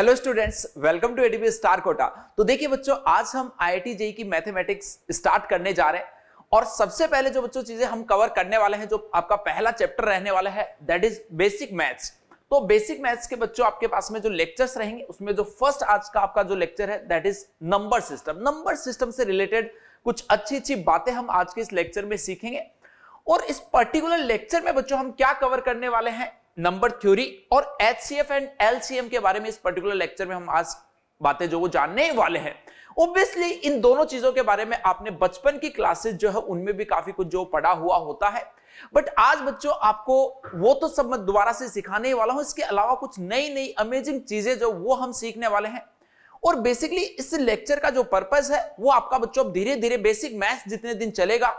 Hello students welcome to ADB star Kota तो देखिए बच्चों आज हम आईआईटी जेई e की मैथमेटिक्स स्टार्ट करने जा रहे हैं और सबसे पहले जो बच्चों चीजें हम कवर करने वाले हैं जो आपका पहला चैप्टर रहने वाला है दैट इज बेसिक मैथ्स तो बेसिक मैथ्स के बच्चों आपके पास में जो लेक्चर्स रहेंगे उसमें जो फर्स्ट आज का आपका जो लेक्चर है that is number system number system से रिलेटेड कुछ अच्छी अच्छी बातें हम आज के इस लेक्चर में सीखेंगे और इस पर्टिकुलर लेक्चर में बच्चों हम क्या कवर करने वाले हैं नंबर थ्योरी और एच एंड एलसीएम के बारे में इस पर्टिकुलर लेक्चर में हम आज बातें जो वो जानने वाले हैं ऑब्वियसली इन दोनों चीजों के बारे में आपने बचपन की क्लासेस जो है उनमें भी काफी कुछ जो पढ़ा हुआ होता है बट आज बच्चों आपको वो तो सब मैं दोबारा से सिखाने ही वाला हूं इसके अलावा कुछ नई नई अमेजिंग चीजें जो वो हम सीखने वाले हैं और बेसिकली इस लेक्चर का जो पर्पस है वो आपका बच्चों धीरे धीरे बेसिक मैथ्स जितने दिन चलेगा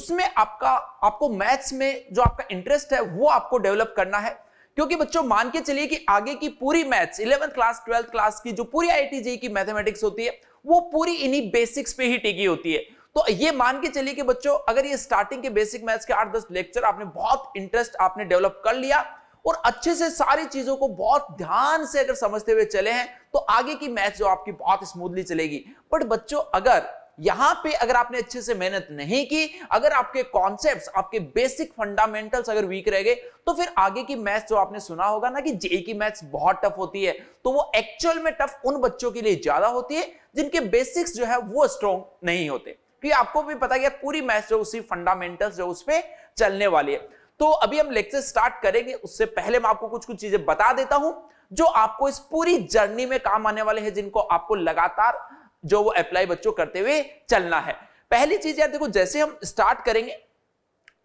उसमें आपका आपको मैथ्स में जो आपका इंटरेस्ट है वो आपको डेवलप करना है क्योंकि बच्चों मान के चलिए कि आगे की पूरी maths eleventh class twelfth class की जो पूरी आई की मैथमेटिक्स होती है वो पूरी इन्हीं बेसिक्स पे ही टिकी होती है तो ये मान के चलिए कि बच्चों अगर ये स्टार्टिंग के बेसिक मैथ्स के आठ दस लेक्चर आपने बहुत इंटरेस्ट आपने डेवलप कर लिया और अच्छे से सारी चीजों को बहुत ध्यान से अगर समझते हुए चले हैं तो आगे की मैथ जो आपकी बहुत स्मूथली चलेगी बट बच्चों अगर यहां पे अगर आपने अच्छे से मेहनत नहीं की अगर आपके कॉन्सेप्ट्स आपके बेसिक फंडामेंटल्स अगर वीक रह गए तो फिर आगे की मैथ्स जो आपने सुना होगा ना कि जे की मैथ्स बहुत टफ होती है तो वो एक्चुअल में टफ उन बच्चों के लिए ज्यादा होती है जिनके बेसिक्स जो है वो स्ट्रॉन्ग नहीं होते क्योंकि आपको भी पता गया पूरी मैथ्स जो उसी फंडामेंटल्स जो उस पर चलने वाली है तो अभी हम लेक्चर स्टार्ट करेंगे उससे पहले मैं आपको कुछ कुछ चीजें बता देता हूं जो आपको इस पूरी जर्नी में काम आने वाले हैं जिनको आपको लगातार जो वो अप्लाई बच्चों करते हुए चलना है पहली चीज यार देखो जैसे हम स्टार्ट करेंगे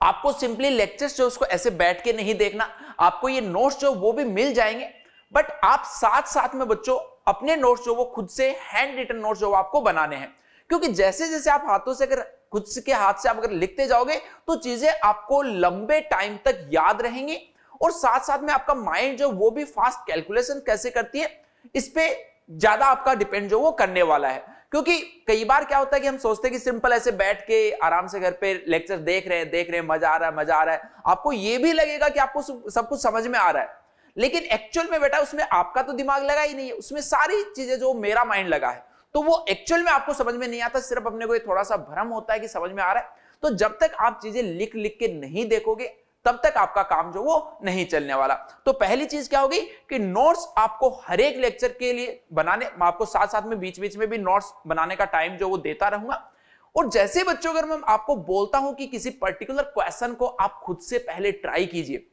आपको सिंपली लेक्चर्स जो उसको ऐसे बैठ के नहीं देखना आपको ये नोट्स जो वो भी मिल जाएंगे बट आप साथ साथ में बच्चों अपने नोट्स जो वो खुद से हैंड रिटन नोट्स जो आपको बनाने हैं क्योंकि जैसे जैसे आप हाथों से अगर खुद के हाथ से आप अगर लिखते जाओगे तो चीजें आपको लंबे टाइम तक याद रहेंगी और साथ साथ में आपका माइंड जो वो भी फास्ट कैलकुलेशन कैसे करती है इस पर ज्यादा आपका डिपेंड जो वो करने वाला है क्योंकि कई बार क्या होता है कि हम सोचते हैं कि सिंपल ऐसे बैठ के आराम से घर पे लेक्चर देख रहे हैं देख रहे हैं मजा आ रहा है मजा आ रहा है आपको ये भी लगेगा कि आपको सब कुछ समझ में आ रहा है लेकिन एक्चुअल में बेटा उसमें आपका तो दिमाग लगा ही नहीं है उसमें सारी चीजें जो मेरा माइंड लगा है तो वो एक्चुअल में आपको समझ में नहीं आता सिर्फ अपने को थोड़ा सा भ्रम होता है कि समझ में आ रहा है तो जब तक आप चीजें लिख लिख के नहीं देखोगे तब तक आपका काम जो वो नहीं चलने वाला तो पहली चीज क्या होगी कि नोट्स आपको हर एक लेक्चर के लिए बनाने आपको साथ साथ में बीच बीच में भी नोट्स बनाने का टाइम जो वो देता रहूंगा और जैसे बच्चों अगर मैं आपको बोलता हूं कि किसी पर्टिकुलर क्वेश्चन को आप खुद से पहले ट्राई कीजिए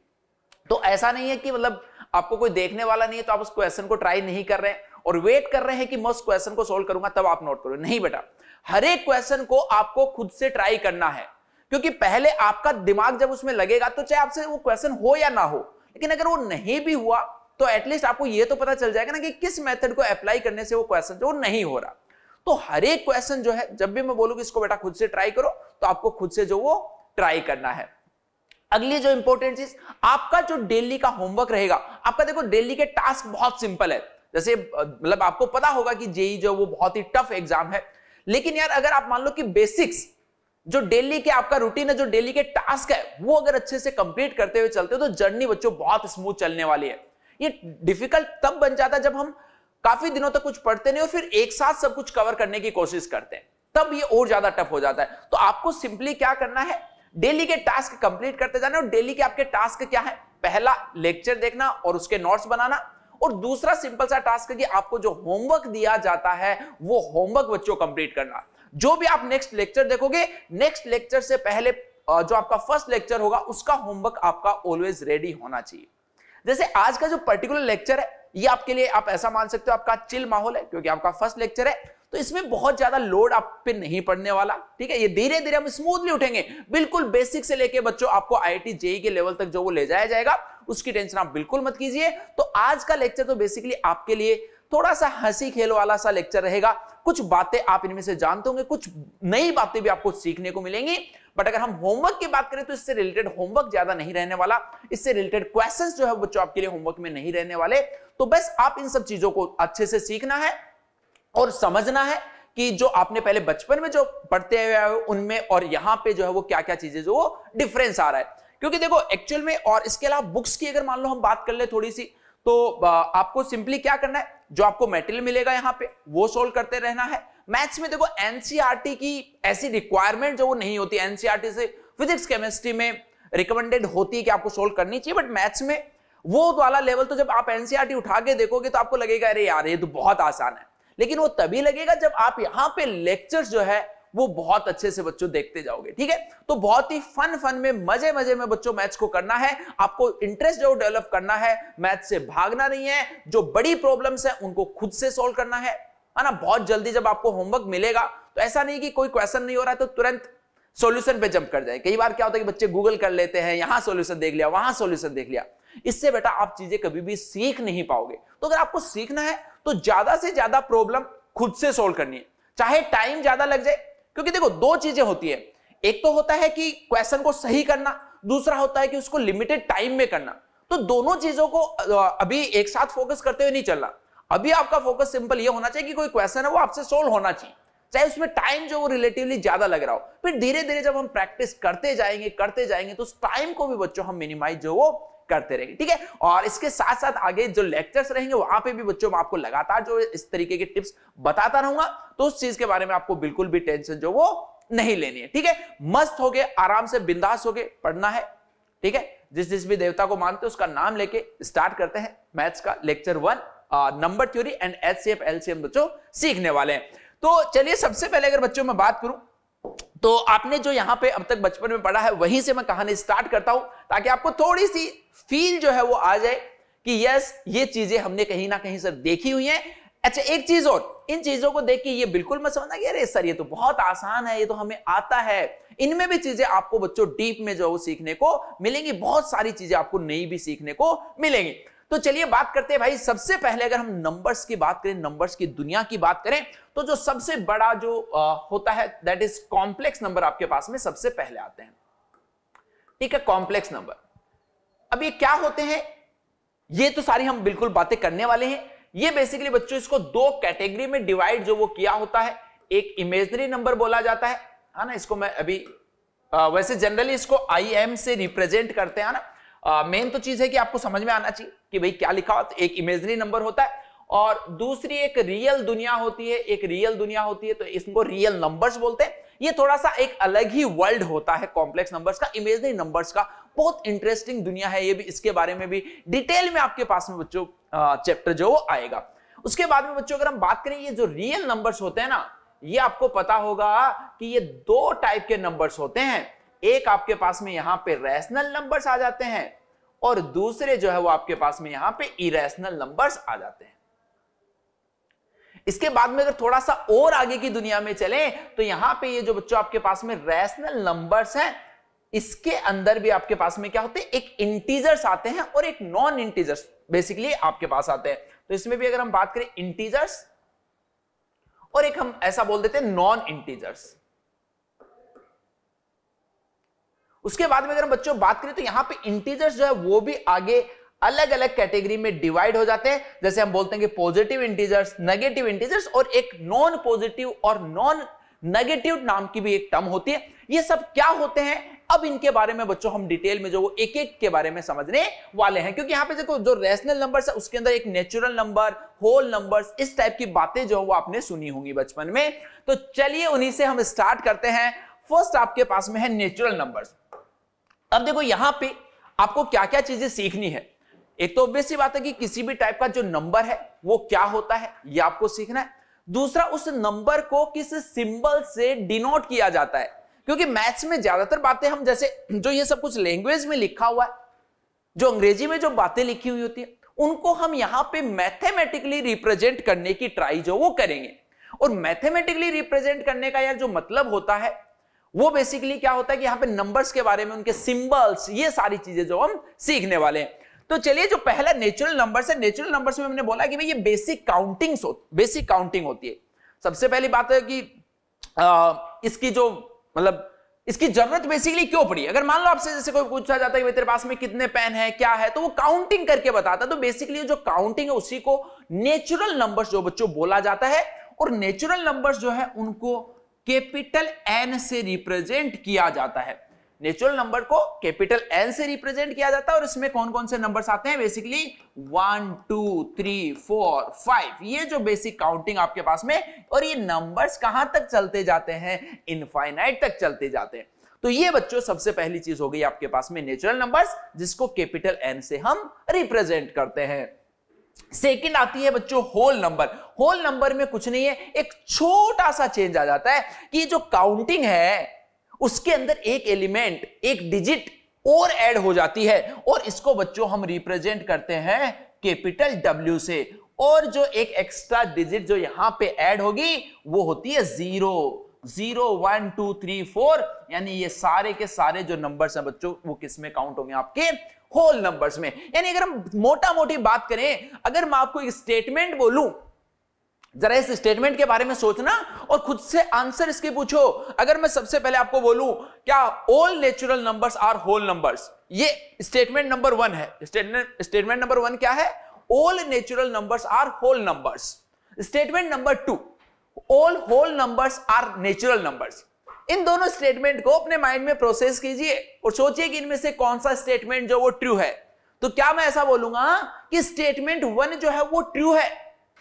तो ऐसा नहीं है कि मतलब आपको कोई देखने वाला नहीं है तो आप उस क्वेश्चन को ट्राई नहीं कर रहे हैं और वेट कर रहे हैं कि मैं उस क्वेश्चन को सोल्व करूंगा तब आप नोट करो नहीं बेटा हर एक क्वेश्चन को आपको खुद से ट्राई करना है क्योंकि पहले आपका दिमाग जब उसमें लगेगा तो चाहे आपसे वो क्वेश्चन हो या ना हो लेकिन अगर वो नहीं भी हुआ तो एटलीस्ट आपको ये तो पता चल जाएगा ना कि किस मेथड को अप्लाई करने से वो क्वेश्चन जो नहीं हो रहा तो हर एक क्वेश्चन जो है जब भी मैं बोलूंगी इसको बेटा खुद से ट्राई करो तो आपको खुद से जो वो ट्राई करना है अगली जो इंपॉर्टेंट चीज आपका जो डेली का होमवर्क रहेगा आपका देखो डेली के टास्क बहुत सिंपल है जैसे मतलब आपको पता होगा कि जेई e जो वो बहुत ही टफ एग्जाम है लेकिन यार अगर आप मान लो कि बेसिक्स जो डेली के आपका रूटीन है जो डेली के टास्क है वो अगर अच्छे से कंप्लीट करते हुए चलते हो तो जर्नी बच्चों बहुत स्मूथ चलने वाली है ये डिफिकल्ट तब बन जाता है जब हम काफी दिनों तक तो कुछ पढ़ते नहीं और फिर एक साथ सब कुछ कवर करने की कोशिश करते हैं तब ये और ज्यादा टफ हो जाता है तो आपको सिंपली क्या करना है डेली के टास्क कंप्लीट करते जाना और डेली के आपके टास्क क्या है पहला लेक्चर देखना और उसके नोट्स बनाना और दूसरा सिंपल सा टास्क कि आपको जो होमवर्क दिया जाता है वो होमवर्क बच्चों कंप्लीट करना जो भी आप नेक्स्ट लेक्चर देखोगे नेक्स्ट लेक्चर से पहले जो आपका फर्स्ट लेक्चर होगा उसका होमवर्क आपका ऑलवेज रेडी होना चाहिए जैसे आज का जो पर्टिकुलर लेक्चर है ये आपके लिए आप ऐसा मान सकते हो आपका चिल माहौल है क्योंकि आपका फर्स्ट लेक्चर है तो इसमें बहुत ज्यादा लोड आप पे नहीं पड़ने वाला ठीक है ये धीरे धीरे हम स्मूथली उठेंगे बिल्कुल बेसिक से लेके बच्चों आपको आई जेई e के लेवल तक जो वो ले जाया जाएगा उसकी टेंशन आप बिल्कुल मत कीजिए तो आज का लेक्चर तो बेसिकली आपके लिए थोड़ा सा हंसी खेल वाला सा लेक्चर रहेगा कुछ बातें आप इनमें से जानते होंगे कुछ नई बातें भी आपको सीखने को मिलेंगी बट अगर हम होमवर्क की बात करें तो इससे रिलेटेड होमवर्क ज्यादा नहीं रहने वाला इससे रिलेटेड क्वेश्चंस जो है बच्चों आपके लिए होमवर्क में नहीं रहने वाले तो बस आप इन सब चीजों को अच्छे से सीखना है और समझना है कि जो आपने पहले बचपन में जो पढ़ते हुए उनमें और यहाँ पे जो है वो क्या क्या चीजें जो वो डिफरेंस आ रहा है क्योंकि देखो एक्चुअल में और इसके अलावा बुक्स की अगर मान लो हम बात कर ले थोड़ी सी तो आपको सिंपली क्या करना है जो आपको मेटेरियल मिलेगा यहाँ पे वो सोल्व करते रहना है मैथ्स में देखो एनसीआरटी e की ऐसी रिक्वायरमेंट जो वो नहीं होती एनसीआरटी e से फिजिक्स केमिस्ट्री में रिकमेंडेड होती है कि आपको सोल्व करनी चाहिए बट मैथ्स में वो वाला लेवल तो जब आप एनसीआरटी e उठा के देखोगे तो आपको लगेगा अरे यार ये तो बहुत आसान है लेकिन वो तभी लगेगा जब आप यहाँ पे लेक्चर्स जो है वो बहुत अच्छे से बच्चों देखते जाओगे ठीक है तो बहुत ही फन फन में मजे मजे में बच्चों मैथ्स को करना है आपको इंटरेस्ट जो डेवलप करना है मैथ्स से भागना नहीं है जो बड़ी प्रॉब्लम्स है उनको खुद से सोल्व करना है है ना बहुत जल्दी जब आपको होमवर्क मिलेगा तो ऐसा नहीं कि कोई क्वेश्चन नहीं हो रहा है तो तुरंत सॉल्यूशन पे जंप कर जाए कई बार क्या होता है कि बच्चे गूगल कर लेते हैं यहां सॉल्यूशन देख लिया वहां सॉल्यूशन देख लिया इससे बेटा आप चीजें कभी भी सीख नहीं पाओगे तो अगर आपको सीखना है तो ज्यादा से ज्यादा प्रॉब्लम खुद से सोल्व करनी है चाहे टाइम ज्यादा लग जाए क्योंकि देखो दो चीजें होती है एक तो होता है कि क्वेश्चन को सही करना दूसरा होता है कि उसको लिमिटेड टाइम में करना तो दोनों चीजों को अभी एक साथ फोकस करते हुए नहीं चलना अभी आपका फोकस सिंपल ये होना चाहिए कि कोई क्वेश्चन है वो आपसे सोल्व होना चाहिए चाहे उसमें टाइम जो वो रिलेटिवली ज्यादा लग रहा हो फिर धीरे धीरे जब हम प्रैक्टिस करते जाएंगे करते जाएंगे तो उस टाइम को भी बच्चों हम मिनिमाइज जो वो करते रहेंगे ठीक है और इसके साथ साथ आगे जो लेक्चर्स रहेंगे वहां पे भी बच्चों में आपको लगातार जो इस तरीके के टिप्स बताता रहूंगा तो उस चीज के बारे में आपको बिल्कुल भी टेंशन जो वो नहीं लेनी है ठीक है मस्त हो गए आराम से बिंदास हो गए पढ़ना है ठीक है जिस जिस भी देवता को मानते हैं उसका नाम लेके स्टार्ट करते हैं मैथ्स का lecture one number theory and H C F बच्चों सीखने वाले हैं तो चलिए सबसे पहले अगर बच्चों में बात करूं तो आपने जो यहां पे अब तक बचपन में पढ़ा है वहीं से मैं कहानी स्टार्ट करता हूं ताकि आपको थोड़ी सी फील जो है वो आ जाए कि यस ये चीजें हमने कहीं ना कहीं सर देखी हुई हैं अच्छा एक चीज और इन चीजों को देख के ये बिल्कुल मैं समझना कि अरे सर ये तो बहुत आसान है ये तो हमें आता है इनमें भी चीजें आपको बच्चों डीप में जो है वो सीखने को मिलेंगी बहुत सारी चीजें आपको नई भी सीखने को मिलेंगी तो चलिए बात करते हैं भाई सबसे पहले अगर हम नंबर्स की बात करें नंबर्स की दुनिया की बात करें तो जो सबसे बड़ा जो आ, होता है दैट इज कॉम्प्लेक्स नंबर आपके पास में सबसे पहले आते हैं ठीक है कॉम्प्लेक्स नंबर अब ये क्या होते हैं ये तो सारी हम बिल्कुल बातें करने वाले हैं ये बेसिकली बच्चों इसको दो कैटेगरी में डिवाइड जो वो किया होता है एक इमेजनरी नंबर बोला जाता है हाँ ना इसको मैं अभी आ, वैसे जनरली इसको आई एम से रिप्रेजेंट करते हैं ना मेन तो चीज है कि आपको समझ में आना चाहिए कि भाई क्या लिखा हो तो एक इमेजनरी नंबर होता है और दूसरी एक रियल दुनिया होती है एक रियल दुनिया होती है तो इसको रियल नंबर्स बोलते हैं ये थोड़ा सा एक अलग ही वर्ल्ड होता है कॉम्प्लेक्स नंबर्स का इमेजनरी नंबर्स का बहुत इंटरेस्टिंग दुनिया है ये भी इसके बारे में भी डिटेल में आपके पास में बच्चों चैप्टर जो वो आएगा उसके बाद में बच्चों अगर हम बात करें ये जो रियल नंबर्स होते हैं ना ये आपको पता होगा कि ये दो टाइप के नंबर्स होते हैं एक आपके पास में यहां पे रैशनल नंबर्स आ जाते हैं और दूसरे जो है वो आपके पास में यहां पे इरेशनल नंबर्स आ जाते हैं इसके बाद में अगर थोड़ा सा और आगे की दुनिया में चले तो यहां पे ये जो बच्चों आपके पास में रैशनल नंबर्स हैं इसके अंदर भी आपके पास में क्या होते हैं एक इंटीजर्स आते हैं और एक नॉन इंटीजर्स बेसिकली आपके पास आते हैं तो इसमें भी अगर हम बात करें इंटीजर्स और एक हम ऐसा बोल देते हैं नॉन इंटीजर्स उसके बाद में अगर हम बच्चों बात करें तो यहां पे इंटीजर्स जो है वो भी आगे अलग अलग कैटेगरी में डिवाइड हो जाते हैं जैसे हम बोलते हैं कि पॉजिटिव इंटीजर्स नेगेटिव इंटीजर्स और एक नॉन पॉजिटिव और नॉन नेगेटिव नाम की भी एक टर्म होती है ये सब क्या होते हैं अब इनके बारे में बच्चों हम डिटेल में जो वो एक एक के बारे में समझने वाले हैं क्योंकि यहां पे देखो जो रेशनल नंबर्स है उसके अंदर एक नेचुरल नंबर होल नंबर्स इस टाइप की बातें जो वो आपने सुनी होंगी बचपन में तो चलिए उन्हीं से हम स्टार्ट करते हैं फर्स्ट आपके पास में है नेचुरल नंबर्स अब देखो यहां पे आपको क्या क्या चीजें सीखनी है एक तो ऑब्वियस बात है कि किसी भी टाइप का जो नंबर है वो क्या होता है ये आपको सीखना है दूसरा उस नंबर को किस सिंबल से डिनोट किया जाता है क्योंकि मैथ्स में ज्यादातर बातें हम जैसे जो ये सब कुछ लैंग्वेज में लिखा हुआ है जो अंग्रेजी में जो बातें लिखी हुई होती है उनको हम यहां पे मैथमेटिकली रिप्रेजेंट करने की ट्राई जो वो करेंगे और मैथमेटिकली रिप्रेजेंट करने का यार जो मतलब होता है वो बेसिकली क्या होता है कि यहां पे नंबर्स के बारे में उनके सिंबल्स ये सारी चीजें जो हम सीखने वाले हैं तो चलिए जो पहला नेचुरल नंबर है नेचुरल नंबर में हमने बोला कि भाई ये बेसिक काउंटिंग बेसिक काउंटिंग होती है सबसे पहली बात है कि आ, इसकी जो मतलब इसकी जरूरत बेसिकली क्यों पड़ी अगर मान लो आपसे जैसे कोई पूछा जाता है कि तेरे पास में कितने पेन है क्या है तो वो काउंटिंग करके बताता है तो बेसिकली जो काउंटिंग है उसी को नेचुरल नंबर्स जो बच्चों बोला जाता है और नेचुरल नंबर्स जो है उनको कैपिटल एन से रिप्रेजेंट किया जाता है नेचुरल नंबर को कैपिटल एन से रिप्रेजेंट किया जाता है और इसमें कौन कौन से नंबर्स आते हैं basically one two three four five ये जो बेसिक काउंटिंग आपके पास में और ये नंबर्स कहां तक चलते जाते हैं इनफाइनाइट तक चलते जाते हैं तो ये बच्चों सबसे पहली चीज हो गई आपके पास में नेचुरल नंबर्स जिसको कैपिटल एन से हम रिप्रेजेंट करते हैं सेकेंड आती है बच्चों होल नंबर होल नंबर में कुछ नहीं है एक छोटा सा चेंज आ जाता है कि जो काउंटिंग है उसके अंदर एक एलिमेंट एक डिजिट और ऐड हो जाती है और इसको बच्चों हम रिप्रेजेंट करते हैं कैपिटल डब्ल्यू से और जो एक एक्स्ट्रा डिजिट जो यहां पे ऐड होगी वो होती है zero zero one two three four यानी ये सारे के सारे जो नंबर्स हैं बच्चों वो किसमें काउंट होंगे आपके होल नंबर्स में यानी अगर हम मोटा मोटी बात करें अगर मैं आपको एक स्टेटमेंट बोलूं जरा इस स्टेटमेंट के बारे में सोचना और खुद से आंसर इसके पूछो अगर मैं सबसे पहले आपको बोलूं क्या all natural numbers are whole numbers ये स्टेटमेंट नंबर वन है स्टेटमेंट स्टेटमेंट नंबर वन क्या है all natural numbers are whole numbers statement number two all whole numbers are natural numbers इन दोनों स्टेटमेंट को अपने माइंड में प्रोसेस कीजिए और सोचिए कि इनमें से कौन सा स्टेटमेंट जो वो ट्रू है तो क्या मैं ऐसा बोलूंगा कि स्टेटमेंट वन जो है वो ट्रू है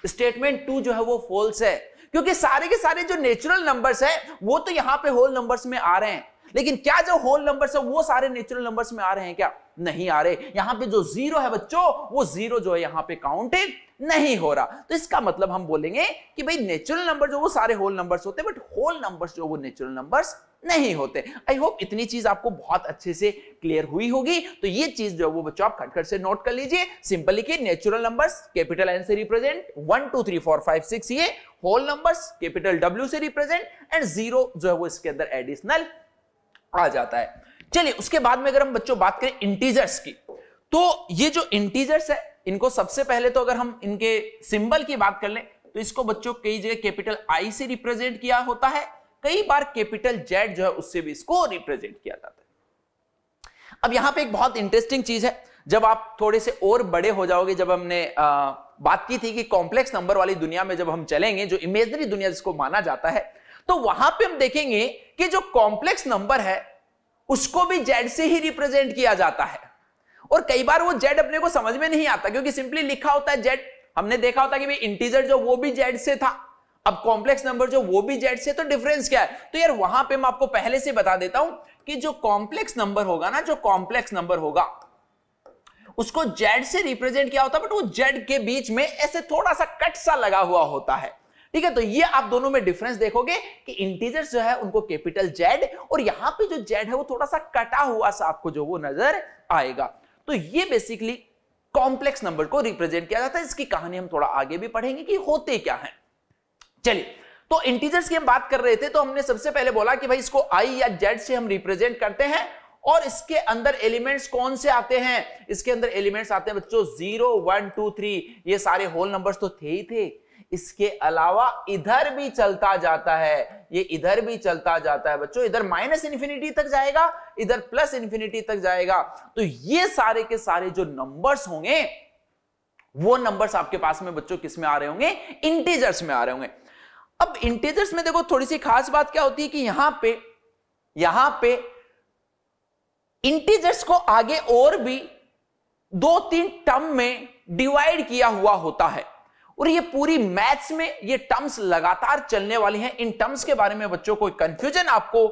स्टेटमेंट टू जो है वो फॉल्स है क्योंकि सारे के सारे जो नेचुरल नंबर्स है वो तो यहां पे होल नंबर्स में आ रहे हैं लेकिन क्या जो होल नंबर है वो सारे नेचुरल नंबर में आ रहे हैं क्या नहीं आ रहे यहां पे जो जीरो है बच्चों वो जीरो जो है यहां पे काउंटेड नहीं हो रहा तो इसका मतलब हम बोलेंगे कि भाई नेचुरल नंबर जो वो सारे होल नंबर्स होते हैं बट होल नंबर्स जो वो नेचुरल नंबर्स नहीं होते आई होप इतनी चीज आपको बहुत अच्छे से क्लियर हुई होगी तो ये चीज जो है वो बच्चों आप खटखट से नोट कर लीजिए सिंपल लिखिए नेचुरल नंबर्स कैपिटल एन से represent one two three four five six ये होल नंबर्स कैपिटल डब्ल्यू से रिप्रेजेंट एंड जीरो जो है वो इसके अंदर एडिशनल आ जाता है चलिए उसके बाद में अगर हम बच्चों बात करें इंटीजर्स की तो ये जो इंटीजर्स है इनको सबसे पहले तो अगर हम इनके सिंबल की बात कर लें तो इसको बच्चों कई जगह कैपिटल आई से रिप्रेजेंट किया होता है कई बार कैपिटल जेड जो है उससे भी इसको रिप्रेजेंट किया जाता है अब यहां पे एक बहुत इंटरेस्टिंग चीज है जब आप थोड़े से और बड़े हो जाओगे जब हमने आ, बात की थी कि कॉम्प्लेक्स नंबर वाली दुनिया में जब हम चलेंगे जो इमेजनरी दुनिया जिसको माना जाता है तो वहां पे हम देखेंगे कि जो कॉम्प्लेक्स नंबर है उसको भी जेड से ही रिप्रेजेंट किया जाता है और कई बार वो जेड अपने को समझ में नहीं आता क्योंकि सिंपली लिखा होता है जेड हमने देखा होता कि भाई इंटीजर जो वो भी जेड से था अब कॉम्प्लेक्स नंबर जो वो भी जेड से तो डिफरेंस क्या है तो यार वहां पे मैं आपको पहले से बता देता हूं कि जो कॉम्प्लेक्स नंबर होगा ना जो कॉम्प्लेक्स नंबर होगा उसको जेड से रिप्रेजेंट किया होता है बट वो जेड के बीच में ऐसे थोड़ा सा कट सा लगा हुआ होता है ठीक है तो ये आप दोनों में डिफरेंस देखोगे कि इंटीजर्स जो है उनको कैपिटल जेड और यहां पे जो जेड है वो थोड़ा सा कटा हुआ सा आपको जो वो नजर आएगा तो ये बेसिकली कॉम्प्लेक्स नंबर को रिप्रेजेंट किया जाता है इसकी कहानी हम थोड़ा आगे भी पढ़ेंगे कि होते क्या है चलिए तो इंटीजर्स की हम बात कर रहे थे तो हमने सबसे पहले बोला कि भाई इसको आई या जेड से हम रिप्रेजेंट करते हैं और इसके अंदर एलिमेंट्स कौन से आते हैं इसके अंदर एलिमेंट्स आते हैं बच्चों जीरो वन टू थ्री ये सारे होल नंबर्स तो थे ही थे इसके अलावा इधर भी चलता जाता है ये इधर भी चलता जाता है बच्चों इधर माइनस इन्फिनिटी तक जाएगा इधर प्लस इन्फिनिटी तक जाएगा तो ये सारे के सारे जो नंबर्स होंगे वो नंबर्स आपके पास में बच्चों किस में आ रहे होंगे इंटीजर्स में आ रहे होंगे अब इंटीजर्स में देखो थोड़ी सी खास बात क्या होती है कि यहां पे यहां पे इंटीजर्स को आगे और भी दो तीन टर्म में डिवाइड किया हुआ होता है और ये पूरी मैथ्स में ये टर्म्स लगातार चलने वाली हैं इन टर्म्स के बारे में बच्चों को कंफ्यूजन आपको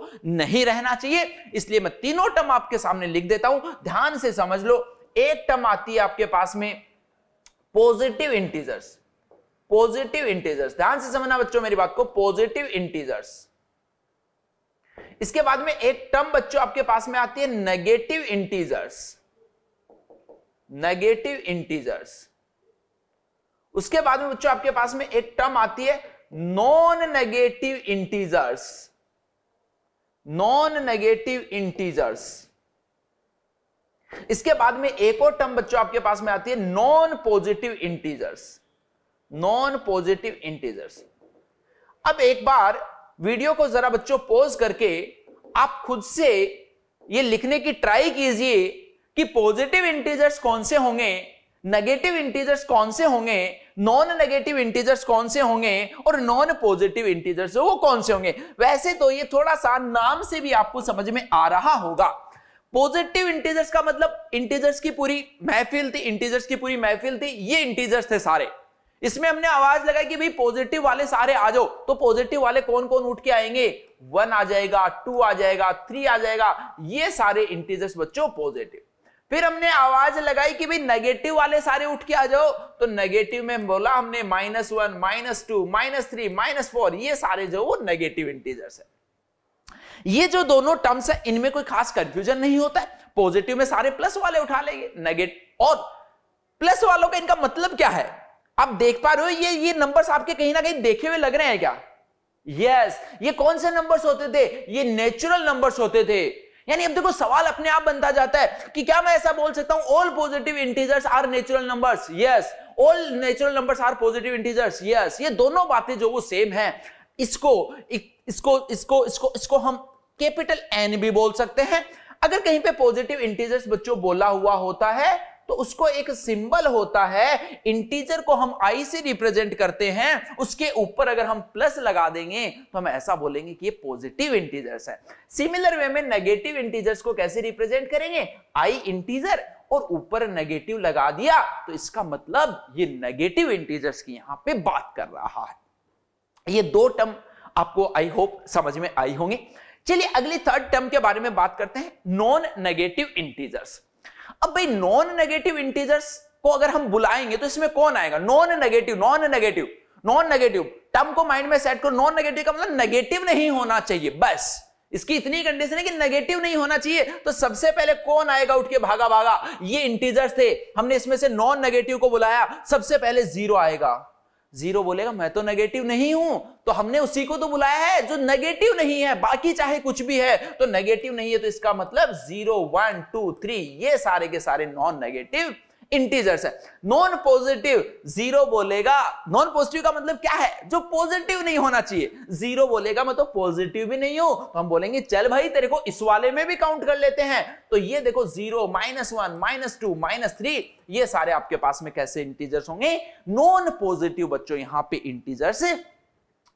नहीं रहना चाहिए इसलिए मैं तीनों टर्म आपके सामने लिख देता हूं ध्यान से समझ लो एक टर्म आती है आपके पास में पॉजिटिव इंटीजर्स पॉजिटिव इंटीजर्स ध्यान से समझना बच्चों मेरी बात को पॉजिटिव इंटीजर्स इसके बाद में एक टर्म बच्चों आपके पास में आती है नेगेटिव इंटीजर्स नेगेटिव इंटीजर्स उसके बाद में बच्चों आपके पास में एक टर्म आती है non negative integers non negative integers इसके बाद में एक और टर्म बच्चों आपके पास में आती है non positive integers non positive integers अब एक बार वीडियो को जरा बच्चों पॉज करके आप खुद से ये लिखने की ट्राई कीजिए कि पॉजिटिव इंटीजर्स कौन से होंगे नेगेटिव इंटीजर्स कौन से होंगे नॉन नेगेटिव इंटीजर्स कौन से होंगे और नॉन पॉजिटिव इंटीजर्स वो कौन से होंगे वैसे तो ये थोड़ा सा नाम से भी आपको समझ में आ रहा होगा पॉजिटिव इंटीजर्स का मतलब इंटीजर्स की पूरी महफिल थी इंटीजर्स की पूरी महफिल थी ये इंटीजर्स थे सारे इसमें हमने आवाज लगाई कि भाई पॉजिटिव वाले सारे आ जाओ तो पॉजिटिव वाले कौन कौन उठ के आएंगे वन आ जाएगा टू आ जाएगा थ्री आ जाएगा ये सारे इंटीजर्स बच्चों पॉजिटिव फिर हमने आवाज लगाई कि भाई नेगेटिव वाले सारे उठ के आ जाओ तो नेगेटिव में बोला हमने minus one minus two minus three minus four ये सारे जो वो नेगेटिव इंटीजर्स है ये जो दोनों टर्म्स है इनमें कोई खास कंफ्यूजन नहीं होता है पॉजिटिव में सारे प्लस वाले उठा लेंगे नेगेटिव और प्लस वालों का इनका मतलब क्या है आप देख पा रहे हो ये ये नंबर्स आपके कहीं ना कहीं देखे हुए लग रहे हैं क्या यस yes, ये कौन से नंबर्स होते थे ये नेचुरल नंबर्स होते थे यानी अब देखो सवाल अपने आप बनता जाता है कि क्या मैं ऐसा बोल सकता हूं all positive integers are natural numbers yes all natural numbers are positive integers yes ये दोनों बातें जो वो सेम है इसको इसको इसको इसको इसको हम कैपिटल एन भी बोल सकते हैं अगर कहीं पे पॉजिटिव इंटीजर्स बच्चों बोला हुआ होता है तो उसको एक सिंबल होता है इंटीजर को हम आई से रिप्रेजेंट करते हैं उसके ऊपर अगर हम प्लस लगा देंगे तो हम ऐसा बोलेंगे कि ये पॉजिटिव इंटीजर्स है सिमिलर वे में नेगेटिव इंटीजर्स को कैसे रिप्रेजेंट करेंगे आई इंटीजर और ऊपर नेगेटिव लगा दिया तो इसका मतलब ये नेगेटिव इंटीजर्स की यहां पे बात कर रहा है ये दो टर्म आपको आई होप समझ में आई होंगी चलिए अगली थर्ड टर्म के बारे में बात करते हैं नॉन नेगेटिव इंटीजर्स अब भाई नॉन नेगेटिव इंटीजर्स को अगर हम बुलाएंगे तो इसमें कौन आएगा non negative non negative non negative term को माइंड में सेट करो नॉन नेगेटिव का मतलब नेगेटिव नहीं होना चाहिए बस इसकी इतनी कंडीशन है कि नेगेटिव नहीं होना चाहिए तो सबसे पहले कौन आएगा उठ के भागा भागा ये इंटीजर्स थे हमने इसमें से नॉन नेगेटिव को बुलाया सबसे पहले जीरो आएगा जीरो बोलेगा मैं तो नेगेटिव नहीं हूं तो हमने उसी को तो बुलाया है जो नेगेटिव नहीं है बाकी चाहे कुछ भी है तो नेगेटिव नहीं है तो इसका मतलब जीरो वन टू थ्री ये सारे के सारे नॉन नेगेटिव इंटीजर्स है नॉन पॉजिटिव जीरो बोलेगा नॉन पॉजिटिव का मतलब क्या है जो पॉजिटिव नहीं होना चाहिए जीरो बोलेगा मैं तो पॉजिटिव भी नहीं हूं तो हम बोलेंगे चल भाई तेरे को इस वाले में भी काउंट कर लेते हैं तो ये देखो zero minus one minus two minus three ये सारे आपके पास में कैसे इंटीजर्स होंगे नॉन पॉजिटिव बच्चों यहां पर इंटीजर्स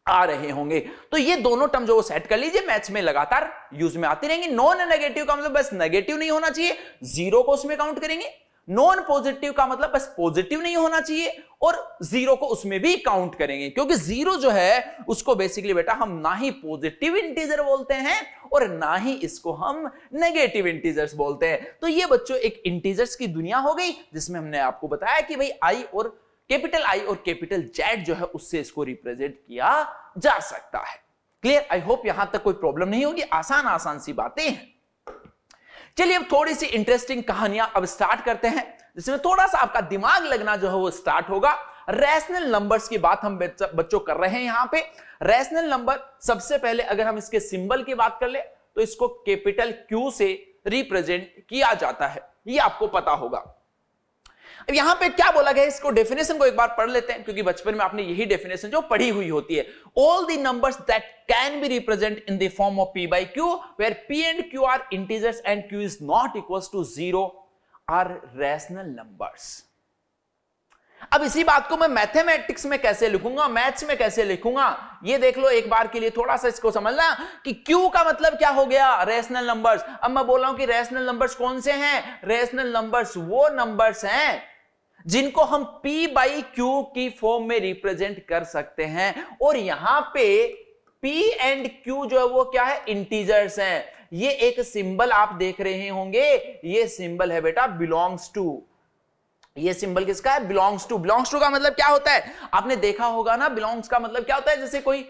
आ रहे होंगे तो ये दोनों टर्म जो वो सेट कर लीजिए मैच में लगातार यूज में आती रहेंगी नॉन नेगेटिव का मतलब बस नेगेटिव नहीं होना चाहिए जीरो को उसमें काउंट करेंगे नॉन पॉजिटिव का मतलब बस पॉजिटिव नहीं होना चाहिए और जीरो को उसमें भी काउंट करेंगे क्योंकि जीरो जो है उसको बेसिकली बेटा हम ना ही पॉजिटिव इंटीजर बोलते हैं और ना ही इसको हम नेगेटिव इंटीजर्स बोलते हैं तो ये बच्चों एक इंटीजर्स की दुनिया हो गई जिसमें हमने आपको बताया कि भाई आई और कैपिटल आई और कैपिटल जेड जो है उससे इसको रिप्रेजेंट किया जा सकता है क्लियर आई होप यहां तक कोई प्रॉब्लम नहीं होगी आसान आसान सी बातें हैं चलिए अब थोड़ी सी इंटरेस्टिंग कहानियां अब स्टार्ट करते हैं जिसमें थोड़ा सा आपका दिमाग लगना जो है वो स्टार्ट होगा रैशनल नंबर्स की बात हम बच्चों कर रहे हैं यहां पे रैशनल नंबर सबसे पहले अगर हम इसके सिंबल की बात कर ले तो इसको कैपिटल क्यू से रिप्रेजेंट किया जाता है ये आपको पता होगा यहां पे क्या बोला गया इसको डेफिनेशन को एक बार पढ़ लेते हैं क्योंकि बचपन में आपने यही डेफिनेशन जो पढ़ी हुई होती है all the numbers that can be represent in the form of P by Q where P and Q are integers and Q is not equal to zero are rational numbers अब इसी बात को मैं मैथमेटिक्स में कैसे लिखूंगा maths में कैसे लिखूंगा ये देख लो एक बार के लिए थोड़ा सा इसको समझना कि क्यू का मतलब क्या हो गया रेशनल नंबर्स अब मैं बोल रहा हूं कि रेशनल नंबर्स कौन से हैं रेशनल नंबर्स वो नंबर्स हैं जिनको हम P बाई क्यू की फॉर्म में रिप्रेजेंट कर सकते हैं और यहां पे P एंड Q जो है वो क्या है इंटीजर्स हैं ये एक सिंबल आप देख रहे होंगे ये सिंबल है बेटा बिलोंग्स टू ये सिंबल किसका है बिलोंग्स टू बिलोंग्स टू का मतलब क्या होता है आपने देखा होगा ना बिलोंग्स का मतलब क्या होता है जैसे कोई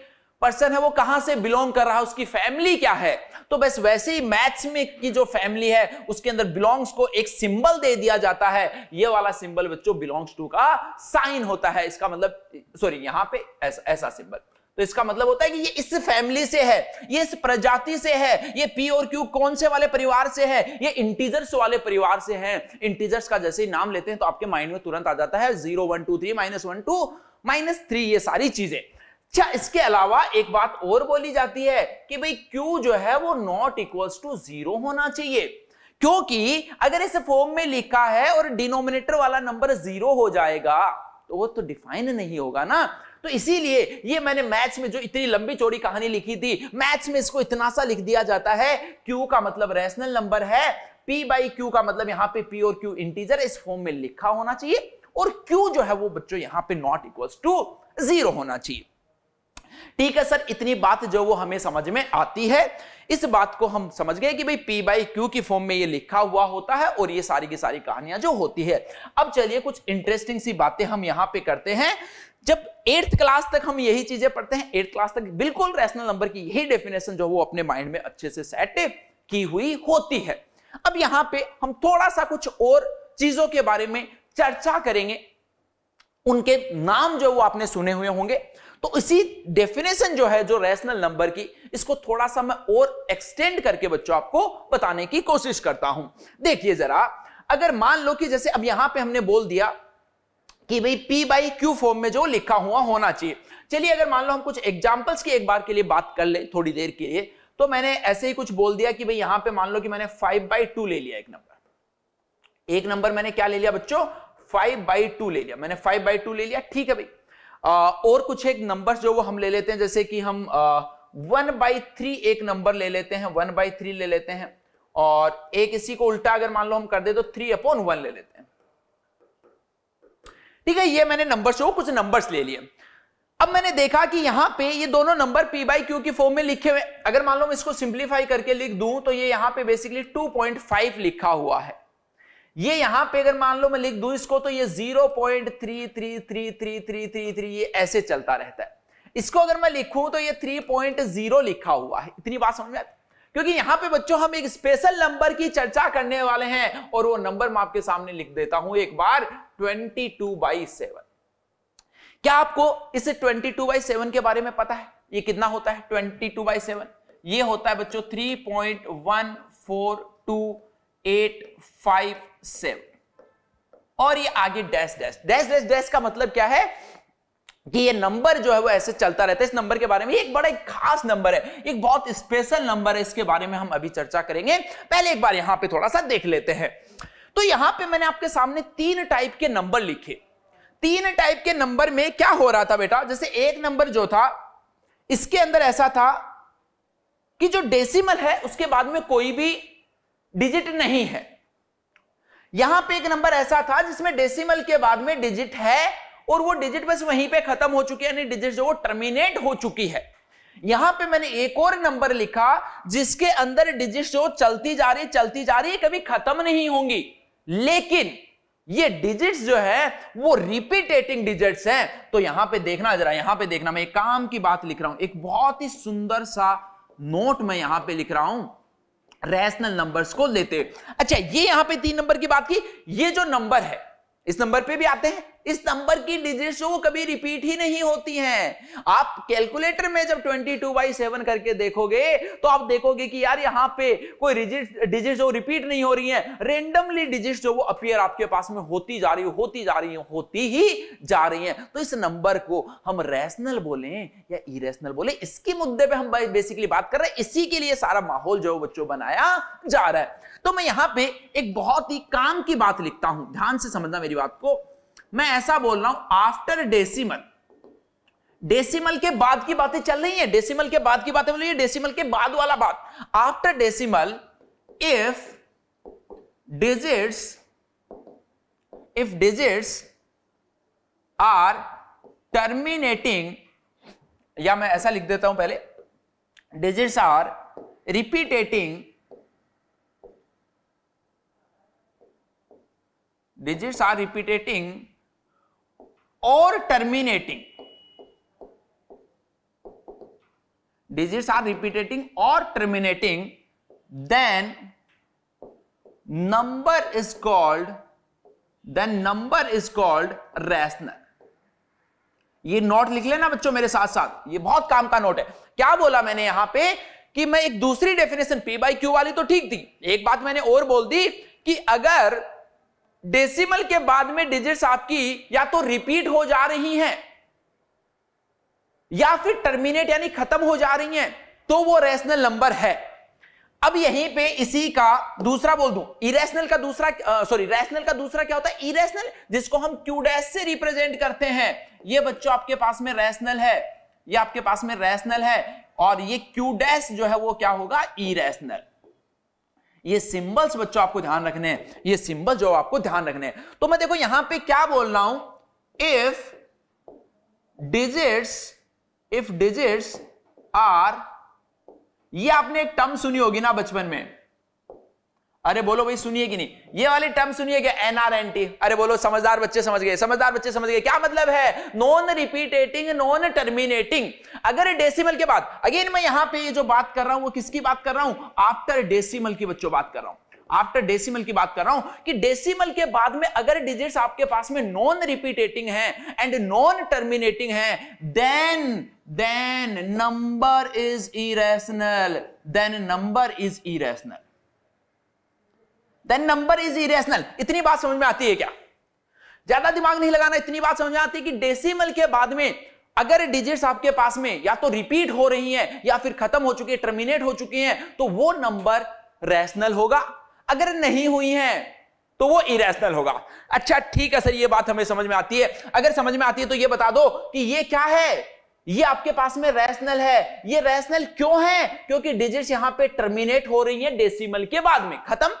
पर्सन है वो कहां से बिलोंग कर रहा है उसकी फैमिली क्या है तो बस वैसे ही मैथ्स में की जो फैमिली है उसके अंदर बिलोंग्स को एक सिंबल दे दिया जाता है ये वाला सिंबल बच्चों बिलोंग्स टू का साइन होता है इसका मतलब सॉरी यहां पे ऐसा ऐसा सिंबल तो इसका मतलब होता है कि ये इस फैमिली से है ये इस प्रजाति से है ये पी और क्यू कौन से वाले परिवार से है ये इंटीजर्स वाले परिवार से है इंटीजर्स का जैसे ही नाम लेते हैं तो आपके माइंड में तुरंत आ जाता है zero one two three minus one two minus three ये सारी चीजें अच्छा इसके अलावा एक बात और बोली जाती है कि भाई Q जो है वो नॉट इक्वल्स टू जीरो होना चाहिए क्योंकि अगर इस फॉर्म में लिखा है और डिनोमिनेटर वाला नंबर जीरो हो जाएगा तो वो तो डिफाइन नहीं होगा ना तो इसीलिए ये मैंने मैथ्स में जो इतनी लंबी चौड़ी कहानी लिखी थी मैथ्स में इसको इतना सा लिख दिया जाता है क्यू का मतलब रैशनल नंबर है पी बाई क्यू का मतलब यहाँ पे पी और क्यू इंटीजर इस फॉर्म में लिखा होना चाहिए और क्यू जो है वो बच्चों यहाँ पे नॉट इक्वल्स टू जीरो होना चाहिए ठीक है सर इतनी बात जो वो हमें समझ में आती है इस बात को हम समझ गए कि भाई पी बाई क्यू की फॉर्म में ये लिखा हुआ होता है और ये सारी की सारी कहानियां जो होती है अब चलिए कुछ इंटरेस्टिंग सी बातें हम यहां पे करते हैं जब एट्थ क्लास तक हम यही चीजें पढ़ते हैं एट्थ क्लास तक बिल्कुल रैशनल नंबर की यही डेफिनेशन जो वो अपने माइंड में अच्छे से सेट की हुई होती है अब यहां पे हम थोड़ा सा कुछ और चीजों के बारे में चर्चा करेंगे उनके नाम जो वो आपने सुने हुए होंगे तो इसी डेफिनेशन जो है जो रैशनल नंबर की इसको थोड़ा सा मैं और एक्सटेंड करके बच्चों आपको बताने की कोशिश करता हूं देखिए जरा अगर मान लो कि जैसे अब यहां पे हमने बोल दिया कि भाई p बाई क्यू फॉर्म में जो लिखा हुआ होना चाहिए चलिए अगर मान लो हम कुछ एग्जाम्पल्स की एक बार के लिए बात कर ले थोड़ी देर के लिए तो मैंने ऐसे ही कुछ बोल दिया कि भाई यहां पे मान लो कि मैंने फाइव बाई ले लिया एक नंबर एक नंबर मैंने क्या ले लिया बच्चों फाइव बाई टू ले लिया मैंने फाइव बाई टू ले लिया ठीक है भाई और कुछ एक नंबर जो वो हम ले लेते हैं जैसे कि हम वन बाई थ्री एक नंबर ले लेते हैं वन बाई थ्री ले लेते हैं और एक इसी को उल्टा अगर मान लो हम कर दे तो थ्री अपॉन वन ले लेते हैं ठीक है ये मैंने नंबर शो कुछ नंबर्स ले लिए अब मैंने देखा कि यहां पे ये दोनों नंबर p बाई क्यू की फॉर्म में लिखे हुए अगर मान लो मैं इसको सिंप्लीफाई करके लिख दूं तो ये यहां पे बेसिकली 2.5 लिखा हुआ है ये यहां पे अगर मान लो मैं लिख दू इसको तो ये थ्री ये ऐसे चलता रहता है इसको अगर मैं लिखूं तो ये 3.0 लिखा हुआ है इतनी बात समझ में आती क्योंकि यहां पे बच्चों हम एक स्पेशल नंबर की चर्चा करने वाले हैं और वो नंबर मैं आपके सामने लिख देता हूं एक बार 22 टू बाई सेवन क्या आपको इस 22 टू बाई सेवन के बारे में पता है ये कितना होता है 22 टू बाई सेवन ये होता है बच्चों three point one four two eight five seven और ये आगे dash dash dash dash dash का मतलब क्या है कि ये नंबर जो है वो ऐसे चलता रहता है इस नंबर के बारे में एक बड़ा एक खास नंबर है एक बहुत स्पेशल नंबर है इसके बारे में हम अभी चर्चा करेंगे पहले एक बार यहां पे थोड़ा सा देख लेते हैं तो यहां पे मैंने आपके सामने तीन टाइप के नंबर लिखे तीन टाइप के नंबर में क्या हो रहा था बेटा जैसे एक नंबर जो था इसके अंदर ऐसा था कि जो डेसिमल है उसके बाद में कोई भी डिजिट नहीं है यहां पे एक नंबर ऐसा था जिसमें डेसिमल के बाद में डिजिट है और वो डिजिट बस वहीं पे खत्म हो चुकी है यानी डिजिट जो टर्मिनेट हो चुकी है यहां पे मैंने एक और नंबर लिखा जिसके अंदर डिजिट जो चलती जा रही चलती जा रही कभी खत्म नहीं होंगी लेकिन ये डिजिट्स जो है वो रिपीटेटिंग डिजिट्स हैं तो यहां पे देखना जरा यहां पे देखना मैं एक काम की बात लिख रहा हूं एक बहुत ही सुंदर सा नोट मैं यहां पे लिख रहा हूं रैशनल नंबर्स को लेते अच्छा ये यहां पे तीन नंबर की बात की ये जो नंबर है इस नंबर पे भी आते हैं इस नंबर की डिजिट्स वो कभी रिपीट ही नहीं होती हैं आप कैलकुलेटर में जब 22 टू बाई सेवन करके देखोगे तो आप देखोगे कि यार यहाँ पे कोई डिजिट जो रिपीट नहीं हो रही है रेंडमली डिजिट जो वो अपियर आपके पास में होती जा रही होती जा रही होती ही जा रही है तो इस नंबर को हम रैशनल बोले या इरेशनल बोले इसके मुद्दे पर हम बेसिकली बात कर रहे हैं इसी के लिए सारा माहौल जो बच्चों बनाया जा रहा है तो मैं यहाँ पे एक बहुत ही काम की बात लिखता हूं ध्यान से समझना मेरी बात को मैं ऐसा बोल रहा हूं आफ्टर डेसिमल डेसिमल के बाद की बातें चल रही है डेसिमल के बाद की बातें है डेसिमल के बाद वाला बात after decimal if digits if digits are terminating या मैं ऐसा लिख देता हूं पहले digits are repeating digits are repeating और टर्मिनेटिंग डिजिट्स आर रिपीटेटिंग और terminating then number is called then number is called rational ये नोट लिख लेना बच्चों मेरे साथ साथ ये बहुत काम का नोट है क्या बोला मैंने यहां पे कि मैं एक दूसरी डेफिनेशन पी बाई क्यू वाली तो ठीक थी एक बात मैंने और बोल दी कि अगर डेसिमल के बाद में डिजिट्स आपकी या तो रिपीट हो जा रही हैं या फिर टर्मिनेट यानी खत्म हो जा रही हैं तो वो रेशनल नंबर है अब यहीं पे इसी का दूसरा बोल दूं इरेशनल का दूसरा सॉरी रैशनल का दूसरा क्या होता है इरेशनल जिसको हम क्यू डैश से रिप्रेजेंट करते हैं ये बच्चों आपके पास में रैशनल है ये आपके पास में रैशनल है और ये क्यू डैश जो है वो क्या होगा इरेशनल ये सिंबल्स बच्चों आपको ध्यान रखने हैं ये सिंबल जो आपको ध्यान रखने हैं तो मैं देखो यहां पे क्या बोल रहा हूं if digits if digits are ये आपने एक टर्म सुनी होगी ना बचपन में अरे बोलो भाई सुनिए कि नहीं ये वाले टर्म सुनिए क्या एनआरएनटी अरे बोलो समझदार बच्चे समझ गए समझदार बच्चे समझ गए क्या मतलब है नॉन रिपीटेटिंग नॉन टर्मिनेटिंग अगर डेसिमल के बाद अगेन मैं यहां पे ये जो बात कर रहा हूं वो किसकी बात कर रहा हूं आफ्टर डेसिमल की बच्चों बात कर रहा हूं आफ्टर डेसिमल की बात कर रहा हूं कि डेसिमल के बाद में अगर डिजिट्स आपके पास में नॉन रिपीटेटिंग है एंड नॉन टर्मिनेटिंग है then then number is irrational then number is irrational then number is irrational इतनी बात समझ में आती है क्या ज्यादा दिमाग नहीं लगाना इतनी बात समझ में आती है कि डेसिमल के बाद में अगर डिजिट्स आपके पास में या तो रिपीट हो रही हैं या फिर खत्म हो चुकी है टर्मिनेट हो चुकी हैं तो वो नंबर रैशनल होगा अगर नहीं हुई हैं तो वो इरेशनल होगा अच्छा ठीक है सर ये बात हमें समझ में आती है अगर समझ में आती है तो ये बता दो कि ये क्या है ये आपके पास में रैशनल है ये रैशनल क्यों है क्योंकि डिजिट्स यहां पे टर्मिनेट हो रही है डेसिमल के बाद में खत्म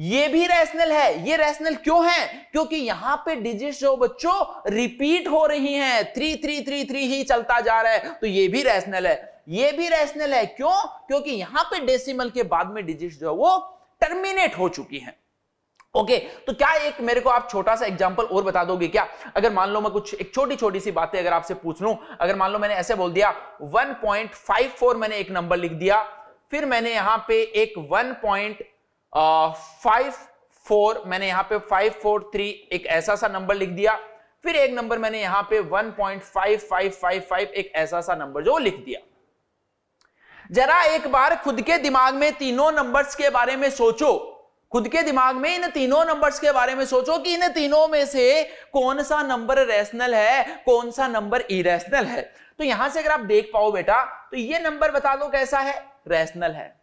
ये भी रैशनल है ये रैशनल क्यों है क्योंकि यहां पे डिजिट जो बच्चों रिपीट हो रही हैं थ्री थ्री थ्री थ्री ही चलता जा रहा है तो ये भी रैशनल है ये भी रैशनल है क्यों क्योंकि यहां पे डेसिमल के बाद में डिजिट जो है वो टर्मिनेट हो चुकी हैं ओके okay, तो क्या एक मेरे को आप छोटा सा एग्जांपल और बता दोगे क्या अगर मान लो मैं कुछ एक छोटी छोटी सी बातें अगर आपसे पूछ लू अगर मान लो मैंने ऐसे बोल दिया 1.54 मैंने एक नंबर लिख दिया फिर मैंने यहां पे एक फाइव फोर मैंने यहां पे फाइव फोर थ्री एक ऐसा सा नंबर लिख दिया फिर एक नंबर मैंने यहां पे 1.5555 एक ऐसा सा नंबर जो लिख दिया जरा एक बार खुद के दिमाग में तीनों नंबर्स के बारे में सोचो खुद के दिमाग में इन तीनों नंबर्स के बारे में सोचो कि इन तीनों में से कौन सा नंबर रेशनल है कौन सा नंबर इरेशनल है तो यहां से अगर आप देख पाओ बेटा तो ये नंबर बता दो कैसा है रेशनल है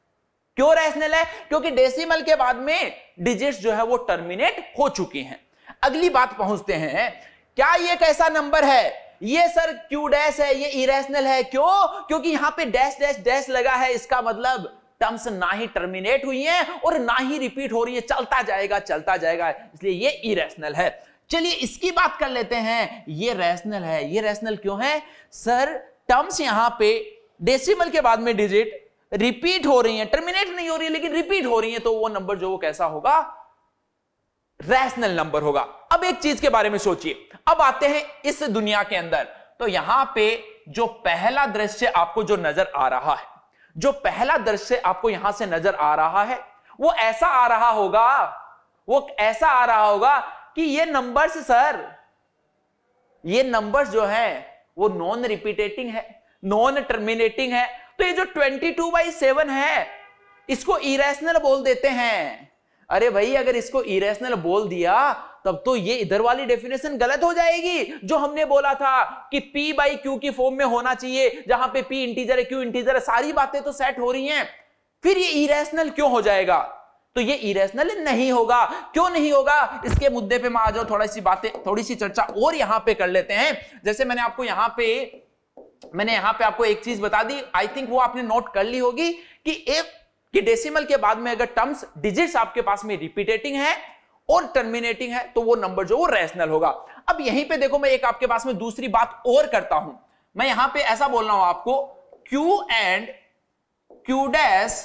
क्यों रैशनल है क्योंकि डेसिमल के बाद में डिजिट्स जो है वो टर्मिनेट हो चुकी हैं अगली बात पहुंचते हैं क्या ये कैसा नंबर है ये सर क्यू डैश है ये इरेशनल है क्यों क्योंकि यहां पे डैश डैश डैश लगा है इसका मतलब टर्म्स ना ही टर्मिनेट हुई हैं और ना ही रिपीट हो रही है चलता जाएगा चलता जाएगा इसलिए ये इरेशनल है चलिए इसकी बात कर लेते हैं ये रैशनल है ये रैशनल क्यों है सर टर्म्स यहां पे डेसिमल के बाद में डिजिट रिपीट हो रही है टर्मिनेट नहीं हो रही है लेकिन रिपीट हो रही है तो वो नंबर जो वो कैसा होगा रैशनल नंबर होगा अब एक चीज के बारे में सोचिए अब आते हैं इस दुनिया के अंदर तो यहां पे जो पहला दृश्य आपको जो नजर आ रहा है जो पहला दृश्य आपको यहां से नजर आ रहा है वो ऐसा आ रहा होगा वो ऐसा आ रहा होगा कि ये नंबर्स सर ये नंबर्स जो हैं वो नॉन रिपीटेटिंग है नॉन टर्मिनेटिंग है तो ये जो ट्वेंटी टू बाई सेवन है इसको इरेशनल बोल देते हैं अरे भाई अगर इसको इरेशनल बोल दिया तब तो ये इधर वाली डेफिनेशन गलत हो जाएगी जो हमने बोला था कि p बाई क्यू की फॉर्म में होना चाहिए जहां पे p इंटीजर है q इंटीजर है सारी बातें तो सेट हो रही हैं फिर ये इरेशनल क्यों हो जाएगा तो ये इरेशनल नहीं होगा क्यों नहीं होगा इसके मुद्दे पे मैं आ जाओ थोड़ी सी बातें थोड़ी सी चर्चा और यहां पे कर लेते हैं जैसे मैंने आपको यहां पे मैंने यहां पे आपको एक चीज बता दी आई थिंक वो आपने नोट कर ली होगी कि एक कि डेसिमल के बाद में अगर टर्म्स डिजिट्स आपके पास में रिपीटेटिंग है और टर्मिनेटिंग है तो वो नंबर जो वो रैशनल होगा अब यहीं पे देखो मैं एक आपके पास में दूसरी बात और करता हूं मैं यहां पे ऐसा बोल रहा हूं आपको Q and Q dash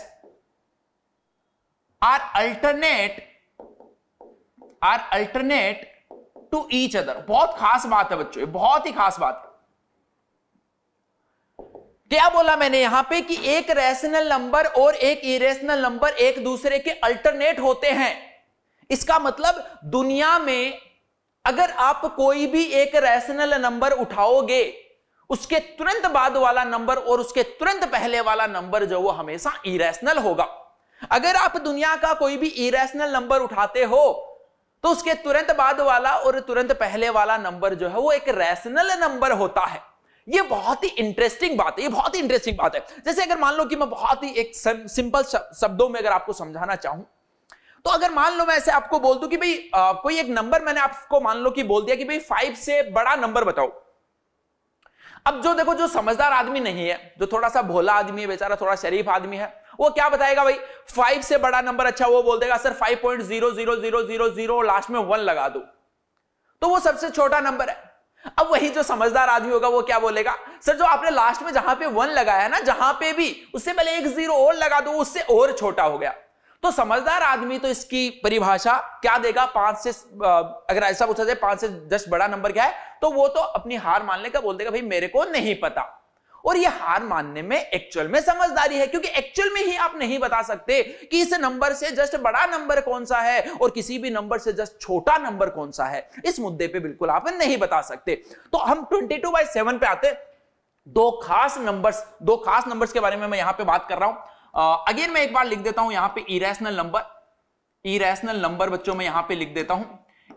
are alternate are alternate to each other बहुत खास बात है बच्चों बहुत ही खास बात है क्या बोला मैंने यहां पे कि एक रैशनल नंबर और एक इरेशनल नंबर एक दूसरे के अल्टरनेट होते हैं इसका मतलब दुनिया में अगर आप कोई भी एक रैशनल नंबर उठाओगे उसके तुरंत बाद वाला नंबर और उसके तुरंत पहले वाला नंबर जो वो हमेशा इरेशनल होगा अगर आप दुनिया का कोई भी इरेशनल नंबर उठाते हो तो उसके तुरंत बाद वाला और तुरंत पहले वाला नंबर जो है वो एक रैशनल नंबर होता है ये बहुत ही इंटरेस्टिंग बात है ये बहुत ही इंटरेस्टिंग बात है जैसे अगर मान लो कि मैं बहुत ही एक सिंपल शब्दों में अगर आपको समझाना चाहूं तो अगर मान लो मैं ऐसे आपको बोल दू कि भाई कोई एक नंबर मैंने आपको मान लो कि बोल दिया कि भाई फाइव से बड़ा नंबर बताओ अब जो देखो जो समझदार आदमी नहीं है जो थोड़ा सा भोला आदमी है बेचारा थोड़ा शरीफ आदमी है वो क्या बताएगा भाई फाइव से बड़ा नंबर अच्छा वो बोल देगा sir five point zero zero zero zero zero last में वन लगा दो तो वो सबसे छोटा नंबर है अब वही जो समझदार आदमी होगा वो क्या बोलेगा सर जो आपने लास्ट में जहां पे वन लगाया ना जहां पे भी उससे पहले एक जीरो और लगा दो उससे और छोटा हो गया तो समझदार आदमी तो इसकी परिभाषा क्या देगा पांच से अगर ऐसा पूछा जाए पांच से दस बड़ा नंबर क्या है तो वो तो अपनी हार मान लेगा बोल देगा भाई मेरे को नहीं पता और ये हार मानने में एक्चुअल में समझदारी है क्योंकि एक्चुअल में ही आप नहीं बता सकते कि इस नंबर से जस्ट बड़ा नंबर कौन सा है और किसी भी नंबर से जस्ट छोटा नंबर कौन सा है इस मुद्दे पे बिल्कुल आप नहीं बता सकते तो हम ट्वेंटी टू बाई सेवन पे आते दो खास नंबर्स दो खास नंबर्स के बारे में मैं यहां पे बात कर रहा हूं अगेन मैं एक बार लिख देता हूं यहां पर इरेशनल नंबर इरेशनल नंबर बच्चों में यहां पर लिख देता हूं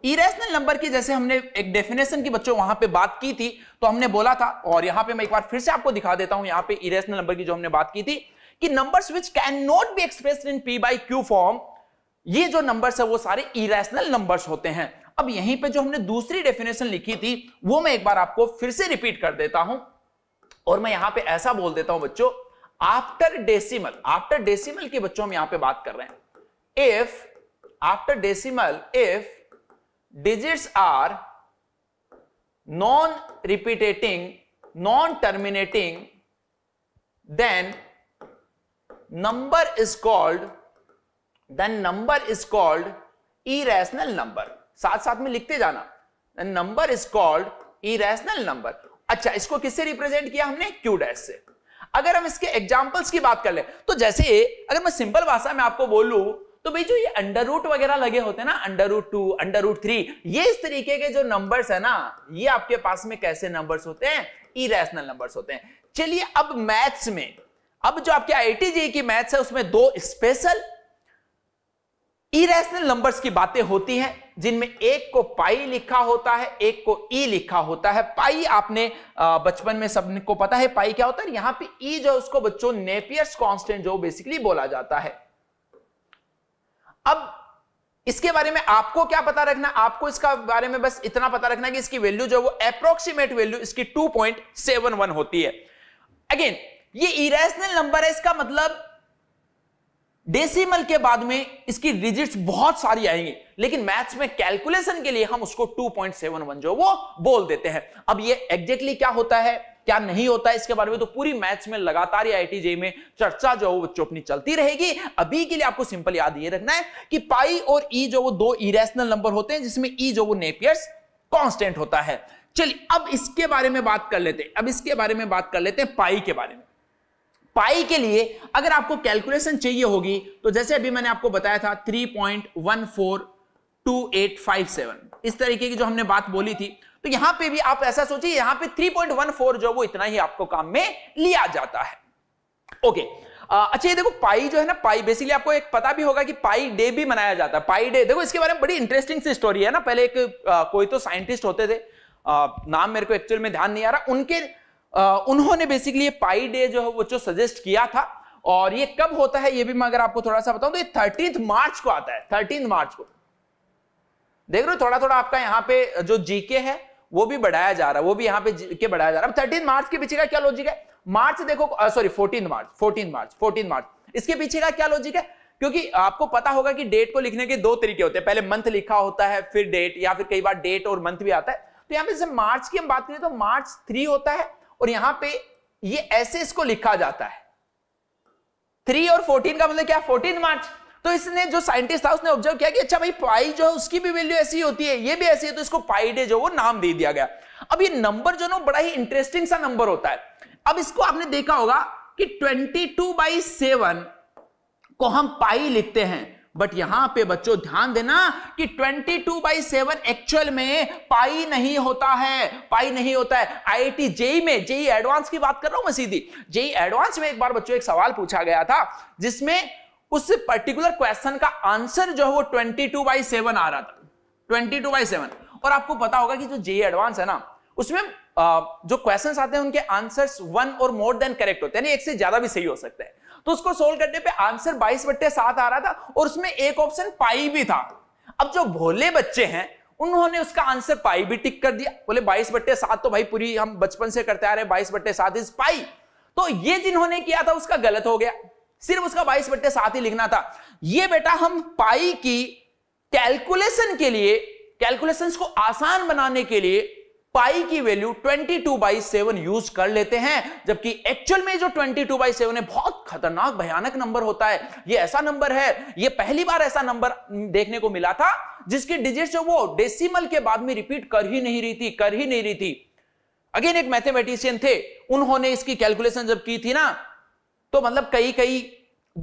इरेशनल नंबर की जैसे हमने एक डेफिनेशन की बच्चों वहां पे बात की थी तो हमने बोला था और यहां पे मैं एक बार फिर से आपको दिखा देता हूं यहां पे इरेशनल नंबर की जो हमने बात की थी कि numbers which can not be express in P by Q form ये जो नंबर्स है वो सारे इरेशनल नंबर्स होते हैं अब यहीं पर जो हमने दूसरी डेफिनेशन लिखी थी वो मैं एक बार आपको फिर से रिपीट कर देता हूं और मैं यहां पर ऐसा बोल देता हूं बच्चों आफ्टर डेसिमल आफ्टर डेसिमल के बच्चों हम यहां पर बात कर रहे हैं if after decimal if digits are non-repetitive, non-terminating, then number is called then number is called irrational number. साथ साथ में लिखते जाना number is called irrational number अच्छा इसको किससे रिप्रेजेंट किया हमने क्यू डैश से अगर हम इसके एग्जाम्पल्स की बात कर ले तो जैसे अगर मैं सिंपल भाषा में आपको बोलूं तो भाई जो ये अंडर रूट वगैरह लगे होते हैं ना under root two under root three ये इस तरीके के जो नंबर्स है ना ये आपके पास में कैसे नंबर्स होते हैं इरेशनल नंबर्स होते हैं चलिए अब मैथ्स में अब जो आपके जी की मैथ्स है उसमें दो स्पेशल इरेशनल नंबर्स की बातें होती हैं जिनमें एक को पाई लिखा होता है एक को ई e लिखा होता है पाई आपने बचपन में सबको पता है पाई क्या होता है यहाँ पे ई e जो उसको बच्चों नेपियर्स कांस्टेंट जो बेसिकली बोला जाता है अब इसके बारे में आपको क्या पता रखना आपको इसका बारे में बस इतना पता रखना कि इसकी वैल्यू जो वो अप्रोक्सीमेट वैल्यू इसकी 2.71 होती है अगेन ये इरेशनल नंबर है इसका मतलब डेसिमल के बाद में इसकी डिजिट्स बहुत सारी आएंगी लेकिन मैथ्स में कैलकुलेशन के लिए हम उसको 2.71 जो वो बोल देते हैं अब ये एग्जैक्टली क्या होता है क्या नहीं होता है इसके बारे में तो पूरी मैच में लगातार आई में चर्चा जो है बच्चों अपनी चलती रहेगी अभी के लिए आपको सिंपल याद ये रखना है कि पाई और ई जो वो दो इरेशनल नंबर होते हैं जिसमें ई जो वो नेपियर्स कॉन्स्टेंट होता है चलिए अब इसके बारे में बात कर लेते हैं अब इसके बारे में बात कर लेते हैं पाई के बारे में पाई के लिए अगर आपको कैलकुलेशन चाहिए होगी तो जैसे अभी मैंने आपको बताया था 3.142857 इस तरीके की जो हमने बात बोली थी तो यहां पे भी आप ऐसा सोचिए यहां पे 3.14 जो वो इतना ही आपको काम में लिया जाता है ओके अच्छा ये देखो पाई जो है ना पाई बेसिकली आपको एक पता भी होगा कि पाई डे भी मनाया जाता है पाई डे देखो इसके बारे में बड़ी इंटरेस्टिंग सी स्टोरी है ना पहले एक आ, कोई तो साइंटिस्ट होते थे आ, नाम मेरे को एक्चुअल में ध्यान नहीं आ रहा उनके आ, उन्होंने बेसिकली पाई डे जो है वो जो सजेस्ट किया था और ये कब होता है ये भी मैं अगर आपको थोड़ा सा बताऊं तो ये थर्टींथ मार्च को आता है थर्टींथ मार्च को देख रहे हो थोड़ा थोड़ा आपका यहाँ पे जो जीके है वो भी बढ़ाया जा रहा है वो भी यहां पे के बढ़ाया जा रहा है अब थर्टीन मार्च के पीछे का क्या लॉजिक है मार्च देखो sorry fourteen March fourteen March fourteen March इसके पीछे का क्या लॉजिक है क्योंकि आपको पता होगा कि डेट को लिखने के दो तरीके होते हैं पहले मंथ लिखा होता है फिर डेट या फिर कई बार डेट और मंथ भी आता है तो यहां पर मार्च की हम बात करें तो मार्च थ्री होता है और यहां पर ये ऐसे इसको लिखा जाता है थ्री और फोर्टीन का मतलब क्या फोर्टीन मार्च तो इसने जो साइंटिस्ट था उसने ऑब्जर्व किया कि अच्छा भाई पाई जो है उसकी भी वैल्यू ऐसी होती है ये भी ऐसी है तो इसको पाई डे जो वो नाम दे दिया गया अब ये नंबर जो ना बड़ा ही इंटरेस्टिंग सा नंबर होता है अब इसको आपने देखा होगा कि 22 टू बाई सेवन को हम पाई लिखते हैं बट यहां पे बच्चों ध्यान देना कि 22 टू बाई सेवन एक्चुअल में पाई नहीं होता है पाई नहीं होता है आईआईटी जेई e में जेई एडवांस e की बात कर रहा हूं मैं सीधी जेई एडवांस e में एक बार बच्चों एक सवाल पूछा गया था जिसमें उस पर्टिकुलर क्वेश्चन का आंसर जो है वो ट्वेंटी टू बाई सेवन आ रहा था ट्वेंटी टू बाई सेवन और आपको पता होगा कि जो जे एडवांस है ना उसमें जो क्वेश्चंस आते हैं उनके आंसर्स वन और मोर देन करेक्ट होते हैं एक से ज्यादा भी सही हो सकता है तो उसको सोल्व करने पे आंसर 22 बट्टे सात आ रहा था और उसमें एक ऑप्शन पाई भी था अब जो भोले बच्चे हैं उन्होंने उसका आंसर पाई भी टिक कर दिया बोले 22 बट्टे सात तो भाई पूरी हम बचपन से करते आ रहे 22 बट्टे सात इज पाई तो ये जिन्होंने किया था उसका गलत हो गया सिर्फ उसका बाईस बट्टे साथ ही लिखना था ये बेटा हम पाई की कैलकुलेशन के लिए कैलकुलेशन को आसान बनाने के लिए पाई की value 22 two by seven use कर लेते हैं जबकि एक्चुअल में जो 22 टू बाई सेवन है बहुत खतरनाक भयानक नंबर होता है ये ऐसा नंबर है ये पहली बार ऐसा नंबर देखने को मिला था जिसकी डिजिट जो वो डेसिमल के बाद में रिपीट कर ही नहीं रही थी कर ही नहीं रही थी अगेन एक मैथमेटिशियन थे उन्होंने इसकी कैलकुलेशन जब की थी ना तो मतलब कई कई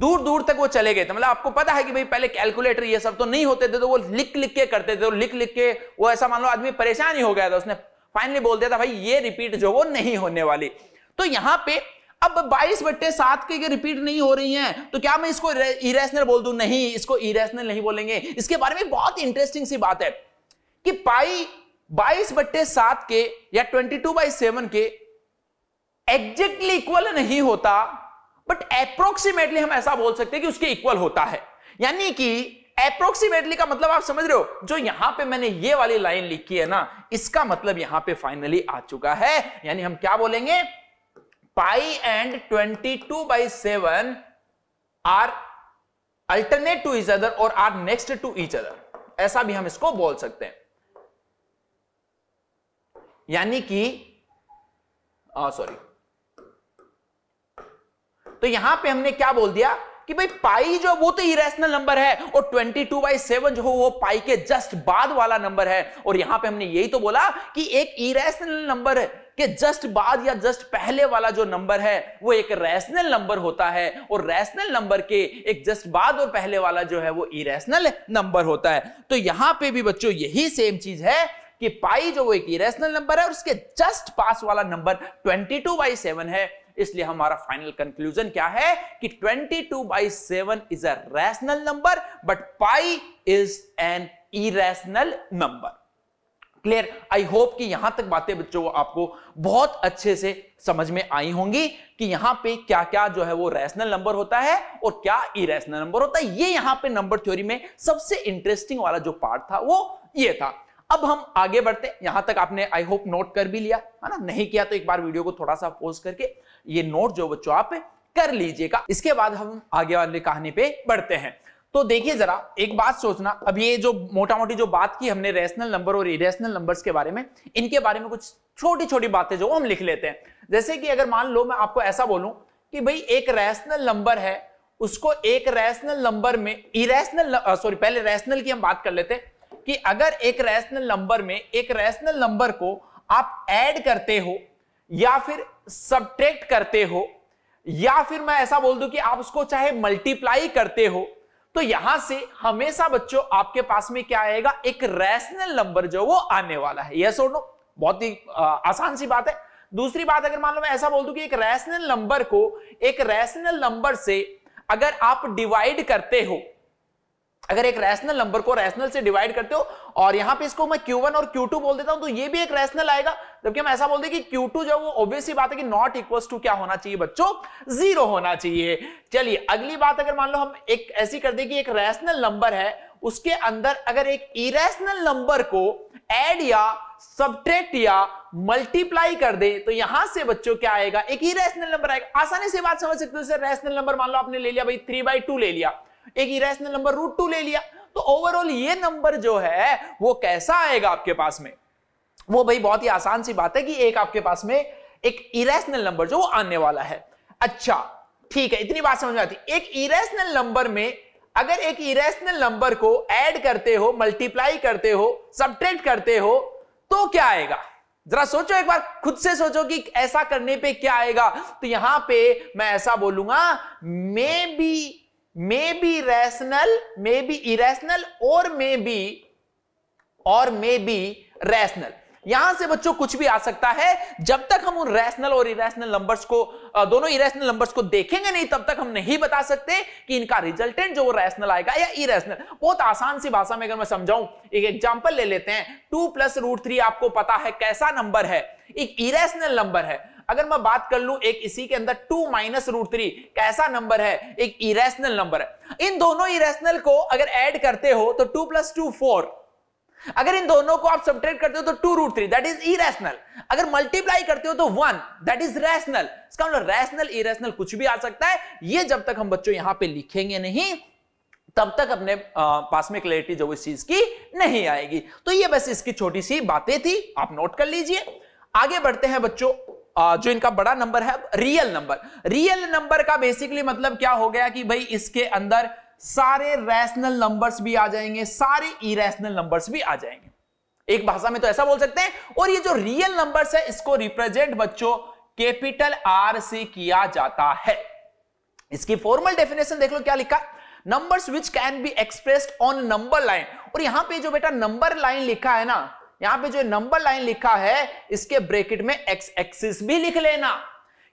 दूर दूर तक वो चले गए थे मतलब आपको पता है कि भाई पहले कैलकुलेटर ये सब तो नहीं होते थे तो वो लिख लिख के करते थे तो लिख लिख के वो ऐसा मान लो आदमी परेशान ही हो गया था उसने फाइनली बोल दिया था भाई ये रिपीट जो वो नहीं होने वाली तो यहां पे अब 22 बट्टे सात के रिपीट नहीं हो रही हैं तो क्या मैं इसको इरेशनल बोल दू नहीं इसको इरेशनल नहीं बोलेंगे इसके बारे में बहुत इंटरेस्टिंग सी बात है कि पाई 22 बट्टे सात के या 22 टू बाई सेवन के एग्जेक्टली इक्वल नहीं होता बट अप्रोक्सीमेटली हम ऐसा बोल सकते हैं कि उसके इक्वल होता है यानी कि अप्रोक्सीमेटली का मतलब आप समझ रहे हो जो यहां पे मैंने ये वाली लाइन लिखी है ना इसका मतलब यहां पे फाइनली आ चुका है यानी हम क्या बोलेंगे pi and twenty two by seven are alternate to each other और are next to each other ऐसा भी हम इसको बोल सकते हैं यानी कि सॉरी तो यहां पे हमने क्या बोल दिया कि भाई पाई जो वो तो इरेशनल नंबर है और 22 टू बाई सेवन जो वो पाई के जस्ट बाद वाला नंबर है और यहां पे हमने यही तो बोला कि एक इरेशनल नंबर के जस्ट बाद या जस्ट पहले वाला जो नंबर है वो एक रैशनल नंबर होता है और रैशनल नंबर के एक जस्ट बाद और पहले वाला जो है वो इरेशनल नंबर होता है तो यहां पे भी बच्चों यही सेम चीज है कि पाई जो वो एक इरेशनल नंबर है और उसके जस्ट पास वाला नंबर 22 टू बाई सेवन है इसलिए हमारा फाइनल कंक्लूजन क्या है कि 22 two by seven is a rational number but pi is an irrational number clear I hope कि यहां तक बातें बच्चों आपको बहुत अच्छे से समझ में आई होंगी कि यहां पे क्या क्या जो है वो रैशनल नंबर होता है और क्या इेशनल नंबर होता है ये यहां पे नंबर थ्योरी में सबसे इंटरेस्टिंग वाला जो पार्ट था वो ये था अब हम आगे बढ़ते यहां तक आपने आई होप नोट कर भी लिया है ना नहीं किया तो एक बार वीडियो को थोड़ा सा पोज करके ये नोट जो बच्चों आप कर लीजिएगा इसके बाद हम आगे वाली कहानी पे बढ़ते हैं तो देखिए जरा एक बात सोचना अब ये जो मोटा मोटी जो बात की हमने रेशनल नंबर और इरेशनल नंबर्स के बारे में इनके बारे में कुछ छोटी छोटी बातें जो हम लिख लेते हैं जैसे कि अगर मान लो मैं आपको ऐसा बोलूं कि भाई एक रैशनल नंबर है उसको एक रैशनल नंबर में इरेशनल सॉरी पहले रैशनल की हम बात कर लेते हैं कि अगर एक रैशनल नंबर में एक रैशनल नंबर को आप ऐड करते हो या फिर सब्ट्रैक्ट करते हो या फिर मैं ऐसा बोल दूं कि आप उसको चाहे मल्टीप्लाई करते हो तो यहां से हमेशा बच्चों आपके पास में क्या आएगा एक रैशनल नंबर जो वो आने वाला है यस और नो बहुत ही आसान सी बात है दूसरी बात अगर मान लो मैं ऐसा बोल दूं कि एक रैशनल नंबर को एक रैशनल नंबर से अगर आप डिवाइड करते हो अगर एक रैशनल नंबर को रैशनल से डिवाइड करते हो और यहां पे इसको मैं Q1 और Q2 बोल देता हूं तो ये भी एक रैशनल आएगा जबकि हम ऐसा बोलते हैं कि Q2 जो वो ऑब्वियसली बात है कि नॉट इक्वल्स टू क्या होना चाहिए बच्चों जीरो होना चाहिए चलिए अगली बात अगर मान लो हम एक ऐसी कर दे कि एक रैशनल नंबर है उसके अंदर अगर एक इरेशनल नंबर को एड या सब्ट्रेक्ट या मल्टीप्लाई कर दे तो यहां से बच्चों क्या आएगा एक इरेशनल नंबर आएगा आसानी से बात समझ सकते हो रैशनल नंबर मान लो आपने ले लिया भाई थ्री बाई टू ले लिया एक इरेशनल नंबर रूट टू ले लिया तो ओवरऑल ये नंबर जो है वो कैसा आएगा आपके पास में वो भाई बहुत ही आसान सी बात है कि एक आपके पास में एक इरेशनल नंबर जो वो आने वाला है अच्छा ठीक है इतनी बात समझ में आती एक इरेशनल नंबर में अगर एक इरेशनल नंबर को ऐड करते हो मल्टीप्लाई करते हो सब्ट्रैक्ट करते हो तो क्या आएगा जरा सोचो एक बार खुद से सोचो कि ऐसा करने पे क्या आएगा तो यहां पे मैं ऐसा बोलूंगा maybe maybe rational maybe irrational और मे बी और मे बी रैशनल यहां से बच्चों कुछ भी आ सकता है जब तक हम उन रैशनल और इरेशनल नंबर्स को दोनों इरेशनल नंबर्स को देखेंगे नहीं तब तक हम नहीं बता सकते कि इनका रिजल्टेंट जो रैशनल आएगा या इरेशनल बहुत आसान सी भाषा में अगर मैं समझाऊं एक एग्जांपल ले लेते हैं टू प्लस रूट थ्री आपको पता है कैसा नंबर है एक इरेशनल नंबर है अगर मैं बात कर लू एक इसी के अंदर टू माइनस रूट थ्री कैसा नंबर है एक इरेशनल नंबर है इन दोनों इरेशनल को अगर एड करते हो तो टू प्लस टू फोर अगर इन दोनों को आप सब्ट्रेट करते हो तो two root three that is irrational अगर मल्टीप्लाई करते हो तो वन दैट इज रैशनल इसका मतलब रैशनल इरेशनल कुछ भी आ सकता है ये जब तक हम बच्चों यहां पे लिखेंगे नहीं तब तक अपने पास में क्लैरिटी जो इस चीज की नहीं आएगी तो ये बस इसकी छोटी सी बातें थी आप नोट कर लीजिए आगे बढ़ते हैं बच्चों जो इनका बड़ा नंबर है रियल नंबर रियल नंबर का बेसिकली मतलब क्या हो गया कि भाई इसके अंदर सारे रैशनल नंबर्स भी आ जाएंगे सारे इरेशनल नंबर्स भी आ जाएंगे एक भाषा में तो ऐसा बोल सकते हैं और ये जो रियल नंबर्स है इसको रिप्रेजेंट बच्चों कैपिटल आर से किया जाता है इसकी फॉर्मल डेफिनेशन देख लो क्या लिखा numbers which can be expressed on number line और यहां पे जो बेटा नंबर लाइन लिखा है ना यहां पे जो नंबर लाइन लिखा है इसके ब्रेकेट में एक्स एक्सिस भी लिख लेना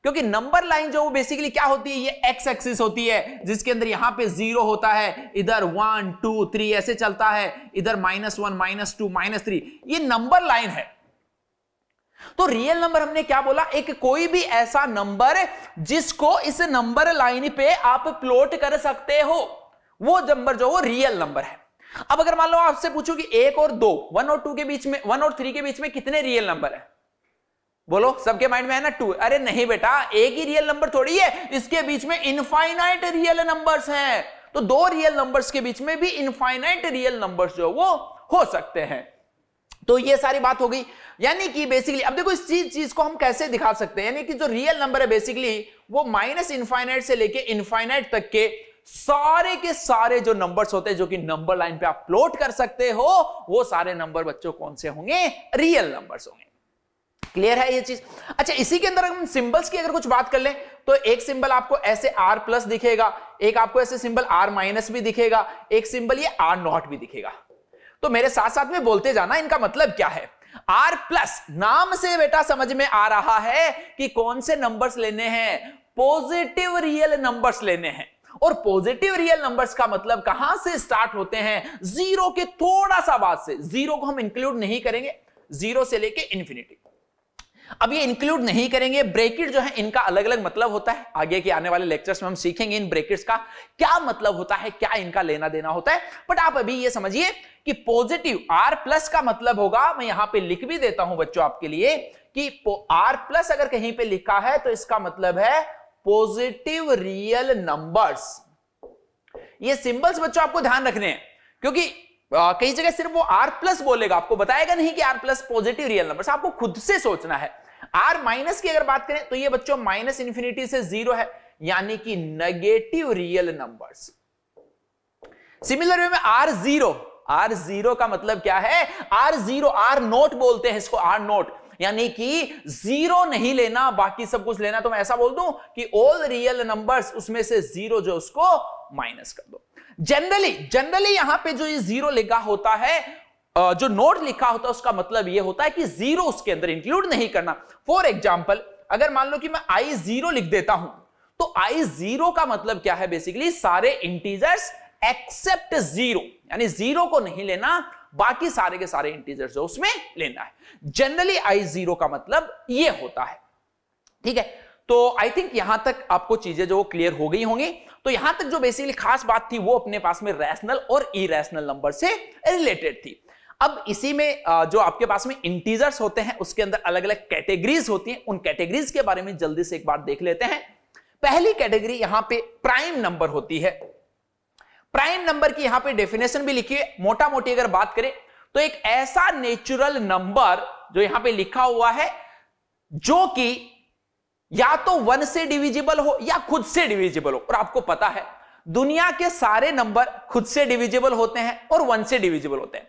क्योंकि नंबर लाइन जो बेसिकली क्या होती है ये एक्स एक्सिस होती है जिसके अंदर यहां पे जीरो होता है इधर वन टू थ्री ऐसे चलता है इधर minus one minus two minus three ये नंबर लाइन है तो रियल नंबर हमने क्या बोला एक कोई भी ऐसा नंबर जिसको इस नंबर लाइन पे आप प्लॉट कर सकते हो वो नंबर जो वो रियल नंबर है अब अगर मान लो आपसे पूछूं कि एक और दो वन और टू के बीच में वन और थ्री के बीच में कितने रियल नंबर है बोलो सबके माइंड में है ना टू अरे नहीं बेटा एक ही रियल नंबर थोड़ी है इसके बीच में इनफाइनाइट रियल नंबर्स हैं तो दो रियल नंबर्स के बीच में भी इनफाइनाइट रियल नंबर्स जो वो हो सकते हैं तो ये सारी बात हो गई यानी कि बेसिकली अब देखो इस चीज चीज को हम कैसे दिखा सकते हैं यानी कि जो रियल नंबर है बेसिकली वो माइनस इनफाइनाइट से लेके इनफाइनाइट तक के सारे के सारे जो नंबर्स होते हैं जो कि नंबर लाइन पे आप प्लॉट कर सकते हो वो सारे नंबर बच्चों कौन से होंगे रियल नंबर्स होंगे क्लियर है ये चीज अच्छा इसी के अंदर हम सिंबल्स की अगर कुछ बात कर लें तो एक सिंबल आपको ऐसे आर प्लस दिखेगा एक आपको ऐसे सिंबल आर माइनस भी दिखेगा एक सिंबल ये आर नॉट भी दिखेगा तो मेरे साथ साथ में बोलते जाना इनका मतलब क्या है आर प्लस नाम से बेटा समझ में आ रहा है कि कौन से नंबर्स लेने हैं पॉजिटिव रियल नंबर्स लेने हैं और पॉजिटिव रियल नंबर्स का मतलब कहां से स्टार्ट होते हैं जीरो के थोड़ा सा बाद से जीरो को हम इंक्लूड नहीं करेंगे जीरो से लेके इंफिनिटी अब ये इंक्लूड नहीं करेंगे ब्रेकेट जो है इनका अलग अलग मतलब होता है आगे के आने वाले लेक्चर्स में हम सीखेंगे इन ब्रेकेट्स का क्या मतलब होता है क्या इनका लेना देना होता है बट आप अभी ये समझिए कि पॉजिटिव आर प्लस का मतलब होगा मैं यहां पे लिख भी देता हूं बच्चों आपके लिए कि आर प्लस अगर कहीं पे लिखा है तो इसका मतलब है पॉजिटिव रियल नंबर्स ये सिंबल्स बच्चों आपको ध्यान रखने हैं क्योंकि कई जगह सिर्फ वो आर प्लस बोलेगा आपको बताएगा नहीं कि R plus positive real numbers आपको खुद से सोचना है आर माइनस की अगर बात करें तो ये बच्चों माइनस इंफिनिटी से जीरो है यानी कि negative real numbers similar way में आर जीरो आर जीरो का मतलब क्या है आर जीरो आर नोट बोलते हैं इसको आर नोट यानी कि जीरो नहीं लेना बाकी सब कुछ लेना तो मैं ऐसा बोल दूं कि ऑल रियल नंबर्स उसमें से जीरो जो उसको माइनस कर दो जनरली जनरली यहां पे जो ये जीरो लिखा होता है जो नोट लिखा होता है उसका मतलब ये होता है कि जीरो उसके अंदर इंक्लूड नहीं करना फॉर एग्जाम्पल अगर मान लो कि मैं आई जीरो लिख देता हूं तो आई जीरो का मतलब क्या है बेसिकली सारे इंटीजर्स एक्सेप्ट जीरो यानी जीरो को नहीं लेना बाकी सारे के सारे इंटीजर्स जो उसमें लेना है जनरली आई जीरो का मतलब ये होता है ठीक है तो आई थिंक यहां तक आपको चीजें जो क्लियर हो गई होंगी तो यहां तक जो बेसिकली खास बात थी वो अपने पास में रैशनल और इरेशनल नंबर से रिलेटेड थी अब इसी में जो आपके पास में इंटीजर्स होते हैं उसके अंदर अलग अलग कैटेगरीज होती हैं उन कैटेगरीज के बारे में जल्दी से एक बार देख लेते हैं पहली कैटेगरी यहां पे प्राइम नंबर होती है प्राइम नंबर की यहां पे डेफिनेशन भी लिखी है मोटा मोटी अगर बात करें तो एक ऐसा नेचुरल नंबर जो यहां पे लिखा हुआ है जो कि या तो वन से डिविजिबल हो या खुद से डिविजिबल हो और आपको पता है दुनिया के सारे नंबर खुद से डिविजिबल होते हैं और वन से डिविजिबल होते हैं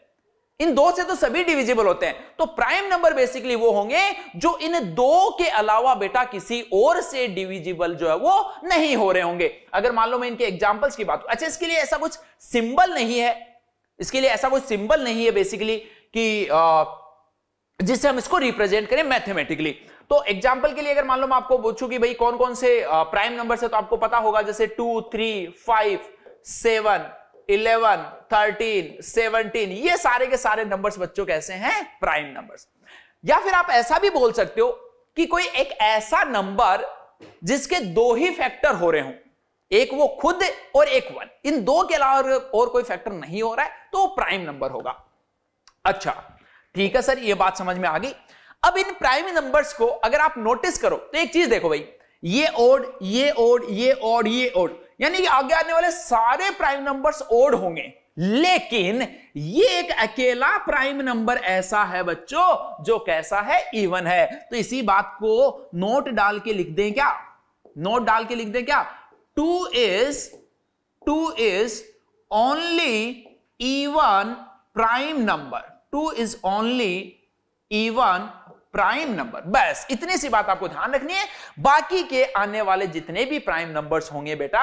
इन दो से तो सभी डिविजिबल होते हैं तो प्राइम नंबर बेसिकली वो होंगे जो इन दो के अलावा बेटा किसी और से डिविजिबल जो है वो नहीं हो रहे होंगे अगर मान लो मैं इनके एग्जांपल्स की बात अच्छा इसके लिए ऐसा कुछ सिंबल नहीं है इसके लिए ऐसा कुछ सिंबल नहीं है बेसिकली कि जिससे हम इसको रिप्रेजेंट करें मैथमेटिकली तो एग्जाम्पल के लिए अगर मान लो मैं आपको पूछू कि भाई कौन कौन से प्राइम नंबर है तो आपको पता होगा जैसे two three five seven eleven thirteen seventeen ये सारे के सारे नंबर्स बच्चों कैसे हैं प्राइम नंबर्स या फिर आप ऐसा भी बोल सकते हो कि कोई एक ऐसा नंबर जिसके दो ही फैक्टर हो रहे हो एक वो खुद और एक वन इन दो के अलावा और कोई फैक्टर नहीं हो रहा है तो प्राइम नंबर होगा अच्छा ठीक है सर ये बात समझ में आ गई अब इन प्राइम नंबर्स को अगर आप नोटिस करो तो एक चीज देखो भाई ये ओड ये ओड ये ओड ये ओड यानी कि आगे आने वाले सारे प्राइम नंबर्स ओड होंगे लेकिन ये एक अकेला प्राइम नंबर ऐसा है बच्चों जो कैसा है इवन है तो इसी बात को नोट डाल के लिख दें क्या नोट डाल के लिख दें क्या two is two is only even prime number two is only even prime number बस इतनी सी बात आपको ध्यान रखनी है बाकी के आने वाले जितने भी प्राइम नंबर्स होंगे बेटा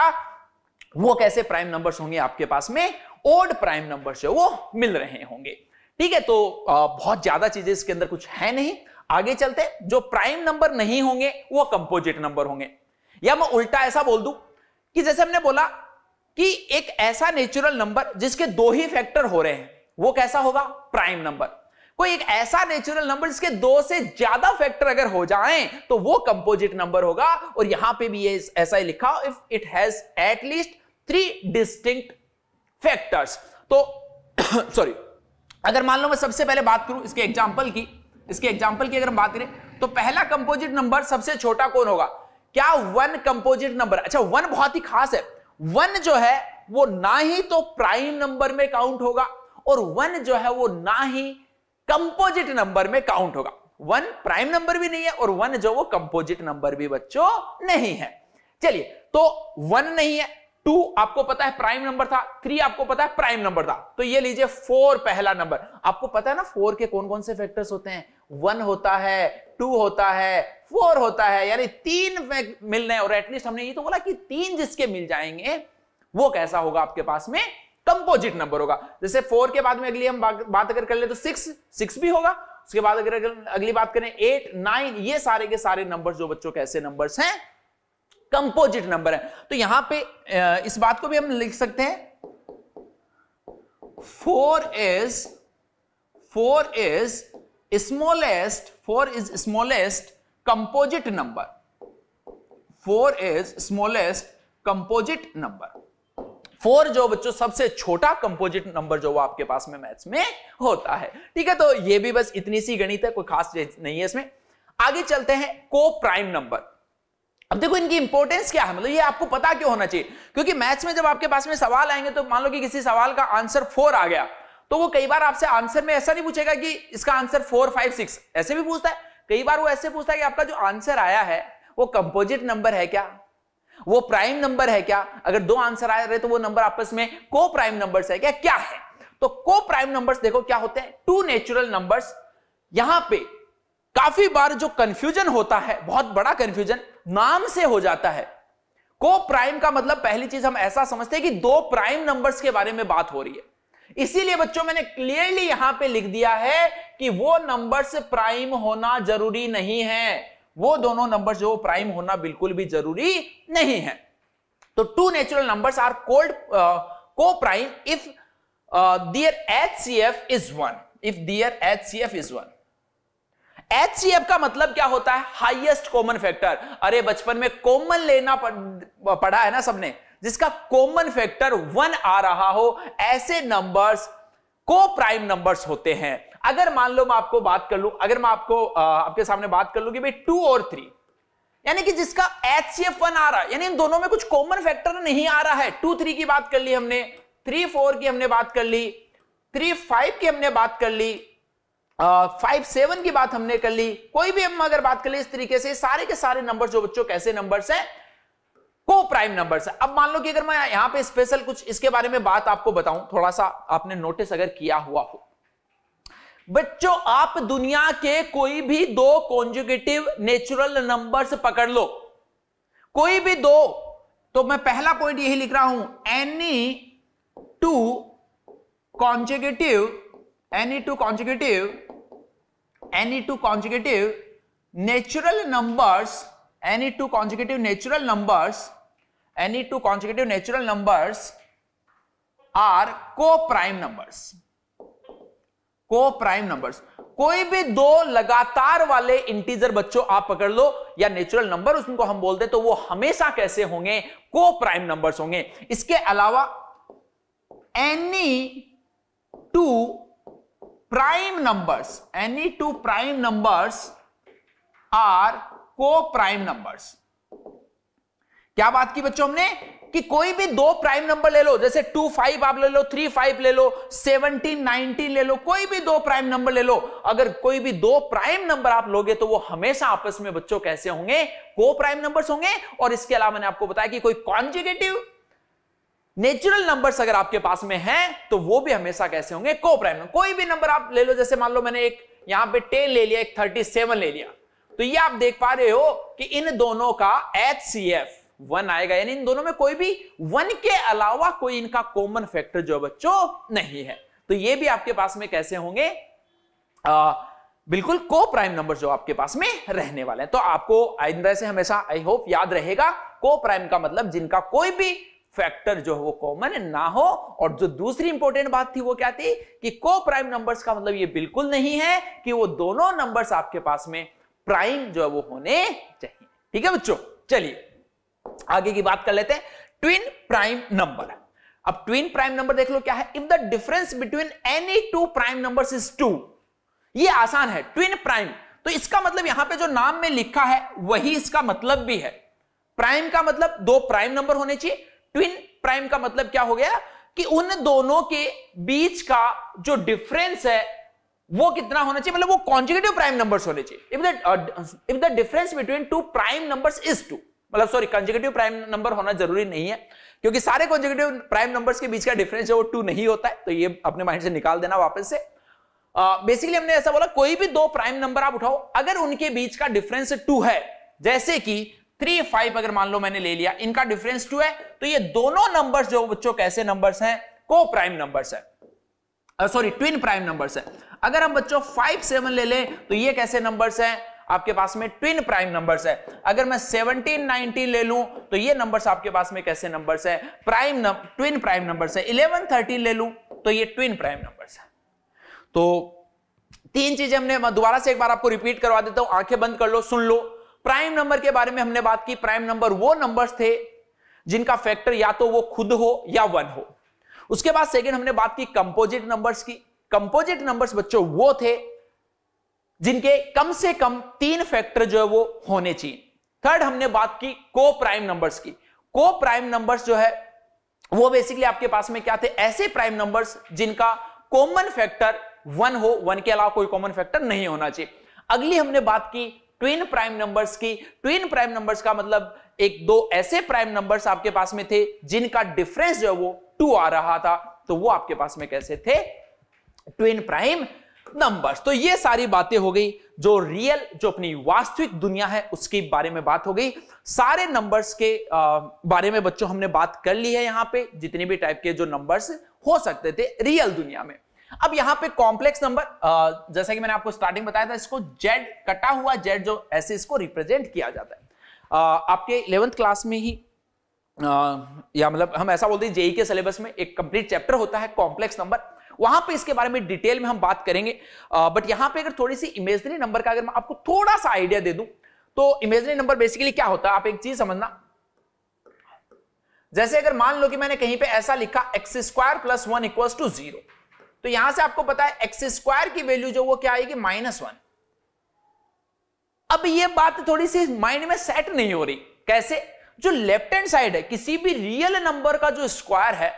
वो कैसे प्राइम नंबर्स होंगे आपके पास में ओड प्राइम नंबर्स जो वो मिल रहे होंगे ठीक है तो बहुत ज्यादा चीजें इसके अंदर कुछ है नहीं आगे चलते जो प्राइम नंबर नहीं होंगे वो कंपोजिट नंबर होंगे या मैं उल्टा ऐसा बोल दू कि जैसे हमने बोला कि एक ऐसा नेचुरल नंबर जिसके दो ही फैक्टर हो रहे हैं वो कैसा होगा प्राइम नंबर कोई एक ऐसा नेचुरल नंबर जिसके दो से ज्यादा फैक्टर अगर हो जाएं तो वो कंपोजिट नंबर होगा और यहां पे भी ये ऐसा ही लिखा if it has at least three distinct factors तो सॉरी अगर मान लो मैं सबसे पहले बात करूं इसके एग्जाम्पल की इसके एग्जाम्पल की अगर हम बात करें तो पहला कंपोजिट नंबर सबसे छोटा कौन होगा क्या वन कंपोजिट नंबर अच्छा वन बहुत ही खास है वन जो है वो ना ही तो प्राइम नंबर में काउंट होगा और वन जो है वो ना ही कंपोजिट नंबर में काउंट होगा वन प्राइम नंबर भी नहीं है और वन जो वो कंपोजिट नंबर भी बच्चों नहीं है चलिए तो वन नहीं है टू आपको पता है प्राइम नंबर था थ्री आपको पता है प्राइम नंबर था तो ये लीजिए फोर पहला नंबर आपको पता है ना फोर के कौन कौन से फैक्टर्स होते हैं वन होता है टू होता है फोर होता है यानी तीन मिलने और एटलीस्ट हमने ये तो बोला कि तीन जिसके मिल जाएंगे वो कैसा होगा आपके पास में कंपोजिट नंबर होगा जैसे फोर के बाद में अगली हम बात अगर कर ले तो सिक्स सिक्स भी होगा उसके बाद अगर अगली बात करें एट नाइन ये सारे के सारे नंबर जो बच्चों के ऐसे नंबर हैं कंपोजिट नंबर है तो यहां पे इस बात को भी हम लिख सकते हैं four is four is smallest four is smallest composite number four is smallest composite number four जो बच्चों सबसे छोटा कंपोजिट नंबर जो वो आपके पास में मैथ्स में होता है ठीक है तो ये भी बस इतनी सी गणित है कोई खास चीज नहीं है इसमें आगे चलते हैं को प्राइम नंबर अब देखो इनकी इंपोर्टेंस क्या है मतलब ये आपको पता क्यों होना चाहिए क्योंकि मैथ्स में जब आपके पास में सवाल आएंगे तो मान लो कि किसी सवाल का आंसर फोर आ गया तो वो कई बार आपसे आंसर में ऐसा नहीं पूछेगा कि इसका आंसर फोर फाइव सिक्स ऐसे भी पूछता है कई बार वो ऐसे पूछता है कि आपका जो आंसर आया है वो कंपोजिट नंबर है क्या वो प्राइम नंबर है क्या अगर दो आंसर आ रहे तो वो नंबर आपस में को प्राइम नंबर है क्या क्या है तो को प्राइम नंबर देखो क्या होते हैं टू नेचुरल नंबर यहां पे काफी बार जो कंफ्यूजन होता है बहुत बड़ा कंफ्यूजन नाम से हो जाता है को प्राइम का मतलब पहली चीज हम ऐसा समझते हैं कि दो प्राइम नंबर्स के बारे में बात हो रही है इसीलिए बच्चों मैंने क्लियरली यहां पे लिख दिया है कि वो नंबर्स प्राइम होना जरूरी नहीं है वो दोनों नंबर्स जो प्राइम होना बिल्कुल भी जरूरी नहीं है तो two natural numbers are called coprime if their H is one if their H is one H का मतलब क्या होता है हाइएस्ट कॉमन फैक्टर अरे बचपन में कॉमन लेना पड़ा है ना सबने जिसका कॉमन फैक्टर वन आ रहा हो ऐसे नंबर्स को प्राइम नंबर्स होते हैं अगर मान लो मैं आपको बात कर लू अगर मैं आपको आ, आपके सामने बात कर लू कि भाई टू और थ्री यानी कि जिसका एच सी एफ वन आ रहा है यानी इन दोनों में कुछ कॉमन फैक्टर नहीं आ रहा है टू थ्री की बात कर ली हमने थ्री फोर की हमने बात कर ली थ्री फाइव की हमने बात कर ली फाइव uh, सेवन की बात हमने कर ली कोई भी हम अगर बात कर ली इस तरीके से सारे के सारे नंबर जो बच्चों कैसे नंबर है को प्राइम नंबर है अब मान लो कि अगर मैं यहां पे स्पेशल कुछ इसके बारे में बात आपको बताऊं थोड़ा सा आपने नोटिस अगर किया हुआ हो बच्चों आप दुनिया के कोई भी दो कॉन्जुगेटिव नेचुरल नंबर्स पकड़ लो कोई भी दो तो मैं पहला पॉइंट यही लिख रहा हूं any two consecutive any two consecutive any two consecutive natural numbers any two consecutive natural numbers any two consecutive natural numbers are coprime numbers coprime numbers कोई भी दो लगातार वाले इंटीजर बच्चों आप पकड़ लो या नेचुरल नंबर उसको हम बोल दे तो वो हमेशा कैसे होंगे को प्राइम नंबर्स होंगे इसके अलावा any two prime numbers any two prime numbers are coprime numbers क्या बात की बच्चों हमने कि कोई भी दो प्राइम नंबर ले लो जैसे टू फाइव आप ले लो थ्री फाइव ले लो सेवनटीन नाइनटीन ले लो कोई भी दो प्राइम नंबर ले लो अगर कोई भी दो प्राइम नंबर आप लोगे तो वो हमेशा आपस में बच्चों कैसे होंगे को प्राइम नंबर्स होंगे और इसके अलावा मैंने आपको बताया कि कोई कॉन्जिगेटिव नेचुरल नंबर्स अगर आपके पास में हैं तो वो भी हमेशा कैसे होंगे को प्राइम कोई भी नंबर आप ले लो जैसे मान लो मैंने एक यहां पे टेन ले लिया एक थर्टी सेवन ले लिया तो ये आप देख पा रहे हो कि इन दोनों का एच सी एफ वन आएगा यानी इन दोनों में कोई भी वन के अलावा कोई इनका कॉमन फैक्टर जो बच्चों नहीं है तो ये भी आपके पास में कैसे होंगे आ, बिल्कुल को प्राइम नंबर जो आपके पास में रहने वाले हैं तो आपको आइंदा से हमेशा आई होप याद रहेगा को प्राइम का मतलब जिनका कोई भी फैक्टर जो है वो कॉमन ना हो और जो दूसरी इंपॉर्टेंट बात थी वो क्या थी कि को प्राइम नंबर्स का मतलब ये बिल्कुल नहीं है कि वो दोनों नंबर्स आपके पास में प्राइम जो है वो होने चाहिए ठीक है बच्चों चलिए आगे की बात कर लेते हैं ट्विन प्राइम नंबर अब ट्विन प्राइम नंबर देख लो क्या है if the difference between any two prime number is two ये आसान है ट्विन प्राइम तो इसका मतलब यहां पे जो नाम में लिखा है वही इसका मतलब भी है प्राइम का मतलब दो प्राइम नंबर होने चाहिए ट्विन प्राइम का मतलब क्या हो गया कि उन दोनों के बीच का जो डिफरेंस है वो कितना होना चाहिए मतलब वो कॉन्जिगेटिव प्राइम नंबर्स होने चाहिए if the if the difference between two prime numbers is two मतलब सॉरी कंजिकेटिव प्राइम नंबर होना जरूरी नहीं है क्योंकि सारे कंजिकेटिव प्राइम नंबर्स के बीच का डिफरेंस है वो टू नहीं होता है तो ये अपने माइंड से निकाल देना वापस से बेसिकली uh, हमने ऐसा बोला कोई भी दो प्राइम नंबर आप उठाओ अगर उनके बीच का डिफरेंस टू है जैसे कि थ्री फाइव अगर मान लो मैंने ले लिया इनका डिफरेंस टू है तो ये दोनों नंबर्स जो बच्चों कैसे नंबर्स हैं को प्राइम नंबर्स है सॉरी ट्विन प्राइम नंबर्स है अगर हम बच्चों फाइव सेवन ले लें तो ये कैसे नंबर्स हैं आपके पास में ट्विन प्राइम नंबर्स है अगर मैं 17, 19 ले लूं तो ये नंबर्स आपके पास में कैसे नंबर्स है प्राइम ट्विन प्राइम नंबर्स है 11, 13 ले लूं तो ये ट्विन प्राइम नंबर्स है तो तीन चीजें हमने दोबारा से एक बार आपको रिपीट करवा देता हूं आंखें बंद कर लो सुन लो प्राइम नंबर के बारे में हमने बात की प्राइम नंबर वो नंबर्स थे जिनका फैक्टर या तो वो खुद हो या वन हो उसके बाद सेकेंड हमने बात की कंपोजिट नंबर्स की कंपोजिट नंबर्स बच्चों वो थे जिनके कम से कम तीन फैक्टर जो है वो होने चाहिए थर्ड हमने बात की को प्राइम नंबर्स की को प्राइम नंबर्स जो है वो बेसिकली आपके पास में क्या थे ऐसे प्राइम नंबर्स जिनका कॉमन फैक्टर वन हो वन के अलावा कोई कॉमन फैक्टर नहीं होना चाहिए अगली हमने बात की ट्विन प्राइम नंबर्स की ट्विन प्राइम नंबर्स का मतलब एक दो ऐसे प्राइम नंबर्स आपके पास में थे जिनका डिफरेंस जो है वो टू आ रहा था तो वो आपके पास में कैसे थे ट्विन प्राइम नंबर्स तो ये सारी बातें हो गई जो रियल जो अपनी वास्तविक दुनिया है उसके बारे में बात हो गई सारे नंबर्स के आ, बारे में बच्चों हमने बात कर ली है यहां पे जितने भी टाइप के जो नंबर्स हो सकते थे रियल दुनिया में अब यहां पे कॉम्प्लेक्स नंबर जैसा कि मैंने आपको स्टार्टिंग बताया था इसको जेड कटा हुआ जेड जो ऐसे इसको रिप्रेजेंट किया जाता है आ, आपके इलेवेंथ क्लास में ही आ, या मतलब हम ऐसा बोलते हैं जेई के सिलेबस में एक कंप्लीट चैप्टर होता है कॉम्प्लेक्स नंबर वहां पे इसके बारे में डिटेल में हम बात करेंगे बट यहां पे अगर थोड़ी सी इमेजनरी नंबर का अगर मैं आपको थोड़ा सा आइडिया दे दूं तो इमेजनरी नंबर बेसिकली क्या होता है आप एक चीज समझना जैसे अगर मान लो कि मैंने कहीं पे ऐसा लिखा x square plus one equal to zero तो यहां से आपको पता है एक्स स्क्वायर की वैल्यू जो वो क्या आएगी माइनस वन अब ये बात थोड़ी सी माइंड में सेट नहीं हो रही कैसे जो लेफ्ट हैंड साइड है किसी भी रियल नंबर का जो स्क्वायर है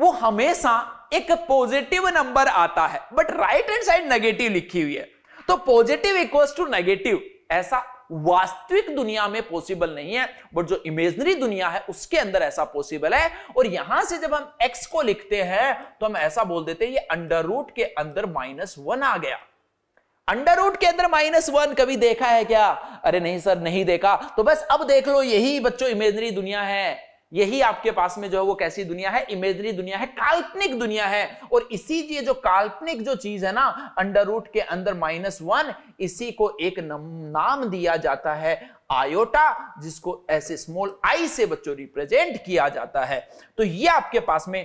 वो हमेशा एक पॉजिटिव नंबर आता है but right hand side negative लिखी हुई है तो पॉजिटिव इक्वल्स टू नेगेटिव ऐसा वास्तविक दुनिया में पॉसिबल नहीं है बट जो इमेजनरी दुनिया है उसके अंदर ऐसा पॉसिबल है और यहां से जब हम x को लिखते हैं तो हम ऐसा बोल देते हैं ये अंडर रूट के अंदर माइनस वन आ गया अंडर रूट के अंदर माइनस वन कभी देखा है क्या अरे नहीं सर नहीं देखा तो बस अब देख लो यही बच्चों इमेजनरी दुनिया है यही आपके पास में जो है वो कैसी दुनिया है इमेजरी दुनिया है काल्पनिक दुनिया है और इसी ये जो काल्पनिक जो चीज है ना अंडर रूट के अंदर माइनस वन इसी को एक नाम दिया जाता है आयोटा जिसको ऐसे स्मॉल आई से बच्चों रिप्रेजेंट किया जाता है तो ये आपके पास में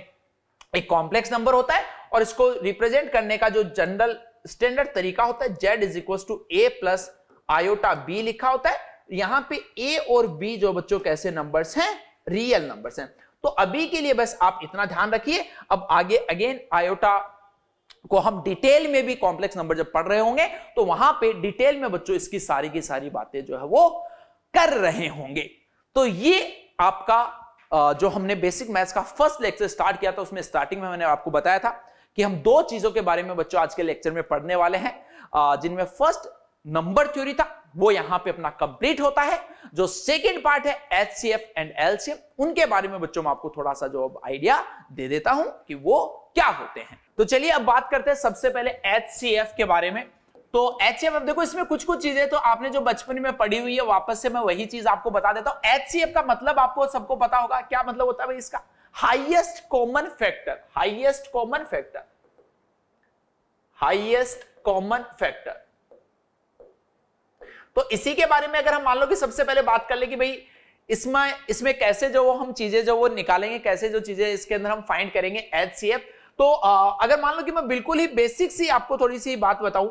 एक कॉम्प्लेक्स नंबर होता है और इसको रिप्रेजेंट करने का जो जनरल स्टैंडर्ड तरीका होता है Z is equal to A plus iota B लिखा होता है यहां पे ए और बी जो बच्चों कैसे नंबर्स हैं रियल नंबर्स हैं तो अभी के लिए बस आप इतना ध्यान रखिए अब आगे अगेन आयोटा को हम डिटेल में भी कॉम्प्लेक्स नंबर जब पढ़ रहे होंगे तो वहां पे डिटेल में बच्चों इसकी सारी की सारी बातें जो है वो कर रहे होंगे तो ये आपका जो हमने बेसिक मैथ्स का फर्स्ट लेक्चर स्टार्ट किया था उसमें स्टार्टिंग में मैंने आपको बताया था कि हम दो चीजों के बारे में बच्चों आज के लेक्चर में पढ़ने वाले हैं जिनमें फर्स्ट नंबर थ्योरी था वो यहां पे अपना कंप्लीट होता है जो सेकेंड पार्ट है H C F and L C F उनके बारे में बच्चों में आपको थोड़ा सा जो आइडिया दे देता हूं कि वो क्या होते हैं तो चलिए अब बात करते हैं सबसे पहले एच सी एफ के बारे में तो एच सी एफ देखो इसमें कुछ कुछ चीजें तो आपने जो बचपन में पढ़ी हुई है वापस से मैं वही चीज आपको बता देता हूं एच सी एफ का मतलब आपको सबको पता होगा क्या मतलब होता है भाई इसका highest common factor highest common factor highest common factor तो इसी के बारे में अगर हम मान लो कि सबसे पहले बात कर ले कि भाई इसमें इसमें कैसे जो वो हम चीजें जो वो निकालेंगे कैसे जो चीजें इसके अंदर हम फाइंड करेंगे एच सी एफ तो आ, अगर मान लो कि मैं बिल्कुल ही बेसिक सी आपको थोड़ी सी बात बताऊं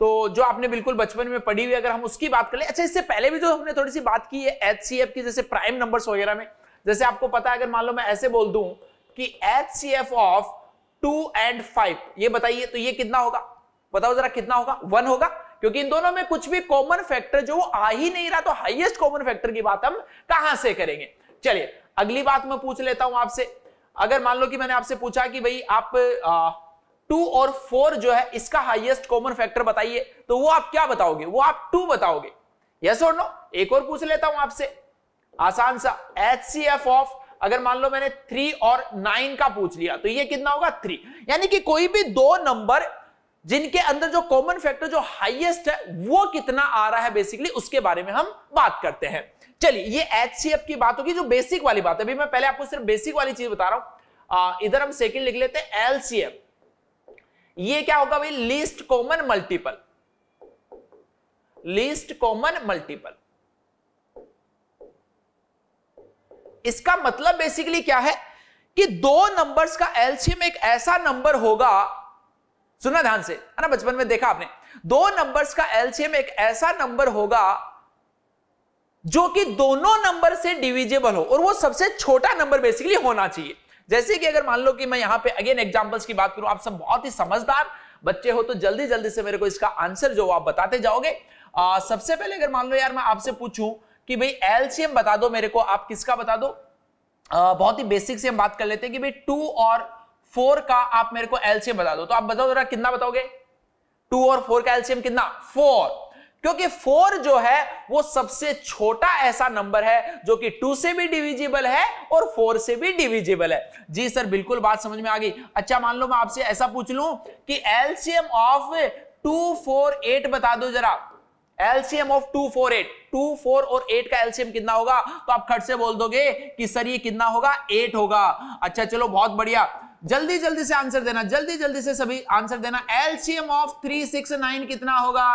तो जो आपने बिल्कुल बचपन में पढ़ी हुई अगर हम उसकी बात कर ले अच्छा इससे पहले भी जो हमने थोड़ी सी बात की है एच की जैसे प्राइम नंबर्स वगैरह में जैसे आपको पता है अगर मान लो मैं ऐसे बोल दू कि H C F of two and five ये बताइए तो ये कितना होगा बताओ जरा कितना होगा वन होगा क्योंकि इन दोनों में कुछ भी कॉमन फैक्टर जो आ ही नहीं रहा तो हाइएस्ट कॉमन फैक्टर की बात हम कहां से करेंगे चलिए अगली बात मैं पूछ लेता हूं आपसे अगर मान लो कि मैंने आपसे पूछा कि भाई आप टू और फोर जो है इसका हाईएस्ट कॉमन फैक्टर बताइए तो वो आप क्या बताओगे वो आप टू बताओगे यस और नो एक और पूछ लेता हूं आपसे आसान सा एच सी एफ ऑफ अगर मान लो मैंने थ्री और नाइन का पूछ लिया तो ये कितना होगा थ्री यानी कि कोई भी दो नंबर जिनके अंदर जो कॉमन फैक्टर जो हाईएस्ट है वो कितना आ रहा है बेसिकली उसके बारे में हम बात करते हैं चलिए ये एच की बात होगी जो बेसिक वाली बात है अभी मैं पहले आपको सिर्फ बेसिक वाली चीज बता रहा हूं इधर हम सेकेंड लिख लेते हैं एफ ये क्या होगा भाई least common multiple least common multiple इसका मतलब बेसिकली क्या है कि दो नंबर्स का एलसीएम एक ऐसा नंबर होगा सुनना ध्यान से है ना बचपन में देखा आपने दो नंबर्स का एलसीएम एक ऐसा नंबर होगा जो कि दोनों नंबर से डिविजेबल हो और वो सबसे छोटा नंबर बेसिकली होना चाहिए जैसे कि अगर मान लो कि मैं यहां पे अगेन एग्जांपल्स की बात करूं आप सब बहुत ही समझदार बच्चे हो तो जल्दी जल्दी से मेरे को इसका आंसर जो आप बताते जाओगे आ, सबसे पहले अगर मान लो यार मैं आपसे पूछूं कि भाई एलसीएम बता दो मेरे को आप किसका बता दो आ, बहुत ही बेसिक से हम बात कर लेते हैं कि भाई टू और फोर का आप मेरे को एलसीएम बता दो तो आप बताओ जरा कितना बताओगे टू और फोर का एलसीएम कितना फोर क्योंकि फोर जो है वो सबसे छोटा ऐसा नंबर है जो कि टू से भी डिविजिबल है और फोर से भी डिविजिबल है जी सर बिल्कुल बात समझ में आ गई अच्छा मान लो मैं आपसे ऐसा पूछ लूं कि LCM of two four eight बता दो जरा LCM of two four eight two four और एट का एलसीएम कितना होगा तो आप खट से बोल दोगे कि सर ये कितना होगा एट होगा अच्छा चलो बहुत बढ़िया जल्दी जल्दी से आंसर देना जल्दी जल्दी से सभी आंसर देना LCM of three six nine कितना होगा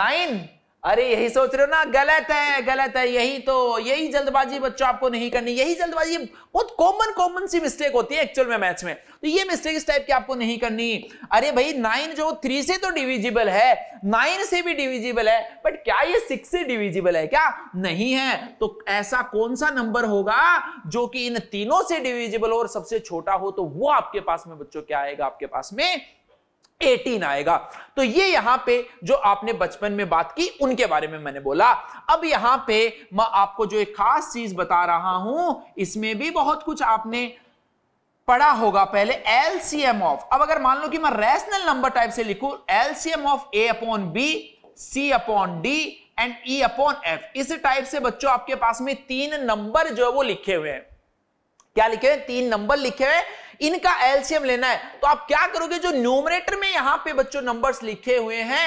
नाइन अरे यही सोच रहे हो ना गलत है गलत है यही तो यही जल्दबाजी बच्चों आपको नहीं करनी यही जल्दबाजी बहुत कॉमन कॉमन सी मिस्टेक होती है एक्चुअल में मैच में तो ये मिस्टेक इस टाइप की आपको नहीं करनी अरे भाई नाइन जो थ्री से तो डिविजिबल है नाइन से भी डिविजिबल है बट क्या ये सिक्स से डिविजिबल है क्या नहीं है तो ऐसा कौन सा नंबर होगा जो कि इन तीनों से डिविजिबल और सबसे छोटा हो तो वो आपके पास में बच्चों क्या आएगा आपके पास में 18 आएगा तो ये यहां पे जो आपने बचपन में बात की उनके बारे में मैंने बोला अब यहां पे मैं आपको जो एक खास चीज बता रहा हूं इसमें भी बहुत कुछ आपने पढ़ा होगा पहले एलसीएम ऑफ अब अगर मान लो कि मैं रैशनल नंबर टाइप से लिखू LCM of A upon B C upon D and E upon F इस टाइप से बच्चों आपके पास में तीन नंबर जो है वो लिखे हुए हैं क्या लिखे हुए तीन नंबर लिखे हुए इनका एलसीएम लेना है तो आप क्या करोगे जो न्यूमरेटर में यहां पे बच्चों नंबर्स लिखे हुए हैं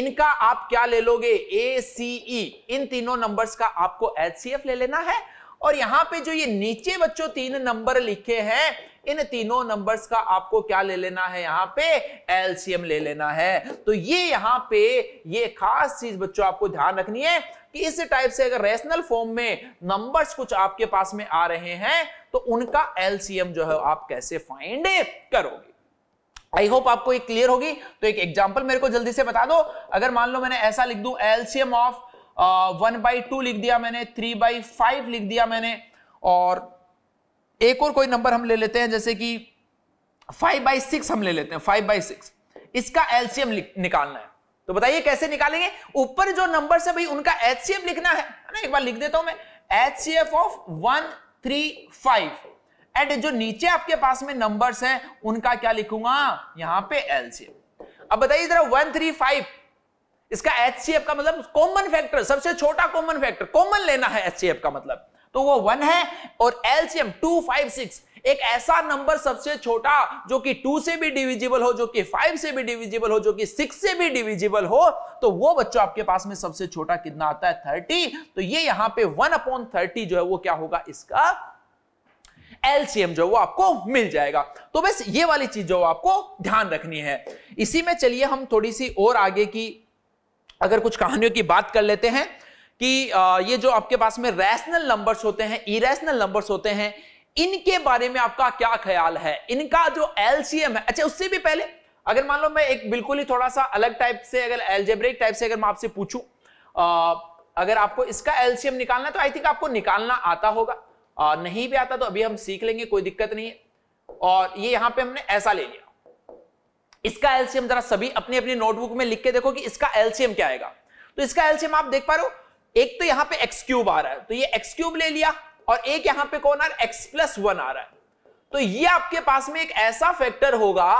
इनका आप क्या ले लोगे ए सी ई इन तीनों नंबर्स का आपको एलसीएफ ले लेना है और यहां पे जो ये नीचे बच्चों तीन नंबर लिखे हैं इन तीनों नंबर्स का आपको क्या ले लेना है यहाँ पे एलसीएम ले लेना है तो ये यहाँ पे ये खास चीज बच्चों आपको ध्यान रखनी है कि इस टाइप से अगर रेशनल फॉर्म में नंबर्स कुछ आपके पास में आ रहे हैं तो उनका एलसीएम जो है आप कैसे फाइंड करोगे आई होप आपको ये क्लियर होगी तो एक एग्जाम्पल मेरे को जल्दी से बता दो अगर मान लो मैंने ऐसा लिख दू LCM of one by two लिख दिया मैंने थ्री बाई फाइव लिख दिया मैंने और एक और कोई नंबर हम ले लेते हैं जैसे कि फाइव बाई सिक्स हम ले लेते हैं फाइव बाई सिक्स इसका एलसीएम निकालना है तो बताइए कैसे निकालेंगे ऊपर जो नंबर से भाई उनका एचसीएफ लिखना है ना एक बार लिख देता हूं मैं HCF of one three five and जो नीचे आपके पास में नंबर्स हैं उनका क्या लिखूंगा यहां पे एलसीएम अब बताइए जरा वन थ्री फाइव इसका एच का मतलब कॉमन फैक्टर सबसे छोटा कॉमन फैक्टर कॉमन लेना है एच का मतलब तो वो वन है और एलसीएम टू फाइव सिक्स एक ऐसा नंबर सबसे छोटा जो कि टू से भी डिविजिबल हो जो कि फाइव से भी डिविजिबल हो जो कि सिक्स से भी डिविजिबल हो तो वो बच्चों आपके पास में सबसे छोटा कितना आता है थर्टी तो ये यहां पे वन अपॉन थर्टी जो है वो क्या होगा इसका एलसीएम जो वो आपको मिल जाएगा तो बस ये वाली चीज जो आपको ध्यान रखनी है इसी में चलिए हम थोड़ी सी और आगे की अगर कुछ कहानियों की बात कर लेते हैं कि ये जो आपके पास में रैशनल नंबर्स होते हैं इरेशनल नंबर्स होते हैं इनके बारे में आपका क्या ख्याल है इनका जो एलसीएम है अच्छा उससे भी पहले अगर मान लो मैं एक बिल्कुल ही थोड़ा सा अलग टाइप से अगर एलजेब्रिक टाइप से अगर मैं आपसे पूछूं अगर आपको इसका एलसीएम निकालना है तो आई थिंक आपको निकालना आता होगा आ, नहीं भी आता तो अभी हम सीख लेंगे कोई दिक्कत नहीं है और ये यहां पे हमने ऐसा ले लिया इसका एलसीएम जरा सभी अपने अपने नोटबुक में लिख के देखो कि इसका एलसीएम क्या आएगा तो इसका एलसीएम आप देख पा रहे हो एक तो यहां पे एक्स क्यूब आ रहा है तो ये एक्स क्यूब ले लिया और एक यहां पे कौन आ रहा है एक्स प्लस वन आ रहा है तो ये आपके पास में एक ऐसा फैक्टर होगा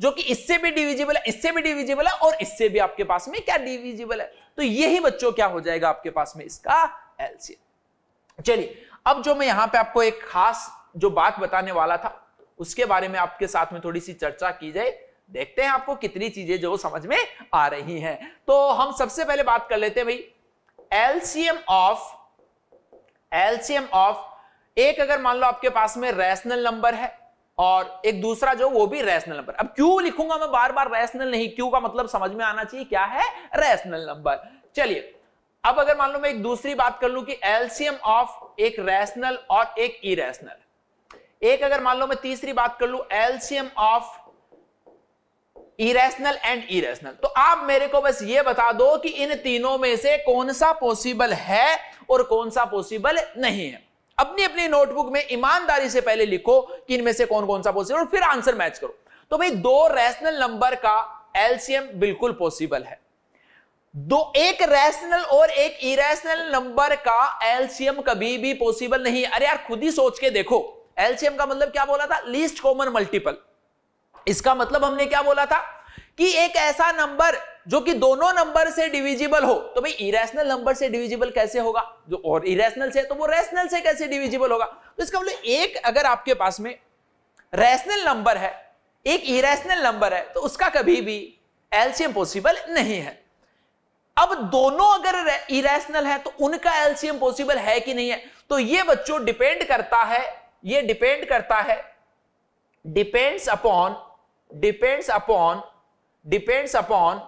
जो कि इससे भी डिविजिबल है इससे भी डिविजिबल है और इससे भी आपके पास में क्या डिविजिबल है तो यही बच्चों क्या हो जाएगा आपके पास में इसका एलसीएम चलिए अब जो मैं यहां पर आपको एक खास जो बात बताने वाला था उसके बारे में आपके साथ में थोड़ी सी चर्चा की जाए देखते हैं आपको कितनी चीजें जो समझ में आ रही हैं तो हम सबसे पहले बात कर लेते हैं भाई एलसीएम ऑफ एलसीएम ऑफ एक अगर मान लो आपके पास में रैशनल नंबर है और एक दूसरा जो वो भी रैशनल नंबर अब क्यों लिखूंगा मैं बार बार रैशनल नहीं क्यों का मतलब समझ में आना चाहिए क्या है रैशनल नंबर चलिए अब अगर मान लो मैं एक दूसरी बात कर लू कि एलसीएम ऑफ एक रैशनल और एक इरेशनल एक अगर मान लो मैं तीसरी बात कर लू LCM of irrational and irrational तो आप मेरे को बस ये बता दो कि इन तीनों में से कौन सा पॉसिबल है और कौन सा पॉसिबल नहीं है अपनी अपनी नोटबुक में ईमानदारी से पहले लिखो कि इनमें से कौन कौन सा पॉसिबल और फिर आंसर मैच करो तो भाई दो रैशनल नंबर का एलसीएम बिल्कुल पॉसिबल है दो एक रैशनल और एक इरेशनल नंबर का एलसीएम कभी भी पॉसिबल नहीं अरे यार खुद ही सोच के देखो एलसीएम का मतलब क्या बोला था लीस्ट कॉमन मल्टीपल इसका मतलब हमने क्या बोला था कि एक ऐसा नंबर जो कि दोनों नंबर से डिविजिबल हो तो भाई इरेशनल नंबर से डिविजिबल कैसे होगा जो और इरेशनल से तो वो रेशनल से कैसे डिविजिबल होगा तो इसका मतलब एक अगर आपके पास में रेशनल नंबर है एक इरेशनल नंबर है तो उसका कभी भी एलसीएम पॉसिबल नहीं है अब दोनों अगर इरेशनल है तो उनका एलसीएम पॉसिबल है कि नहीं है तो ये बच्चों डिपेंड करता है ये डिपेंड करता है depends upon depends upon depends upon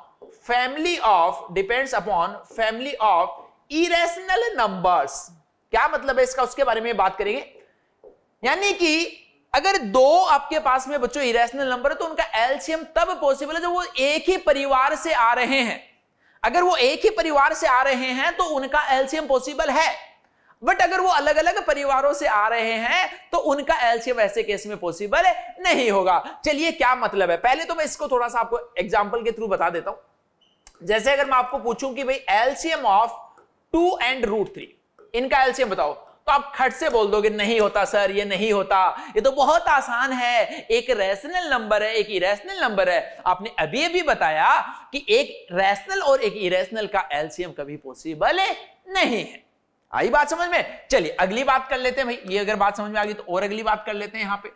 family of depends upon family of irrational numbers क्या मतलब है इसका उसके बारे में बात करेंगे यानी कि अगर दो आपके पास में बच्चों इरेशनल नंबर है तो उनका एलसीएम तब पॉसिबल है जब वो एक ही परिवार से आ रहे हैं अगर वो एक ही परिवार से आ रहे हैं तो उनका एलसीएम पॉसिबल है बट अगर वो अलग अलग परिवारों से आ रहे हैं तो उनका एलसीएम ऐसे केस में पॉसिबल नहीं होगा चलिए क्या मतलब है पहले तो मैं इसको थोड़ा सा आपको एग्जाम्पल के थ्रू बता देता हूं जैसे अगर मैं आपको पूछूं कि भाई LCM of two and root three इनका एलसीएम बताओ तो आप खट से बोल दोगे नहीं होता सर ये नहीं होता ये तो बहुत आसान है एक रैशनल नंबर है एक इरेशनल नंबर है आपने अभी अभी बताया कि एक रैशनल और एक इरेशनल का एलसीएम कभी पॉसिबल नहीं है आई बात समझ में चलिए अगली बात कर लेते हैं भाई ये अगर बात समझ में आ गई तो और अगली बात कर लेते हैं यहां पे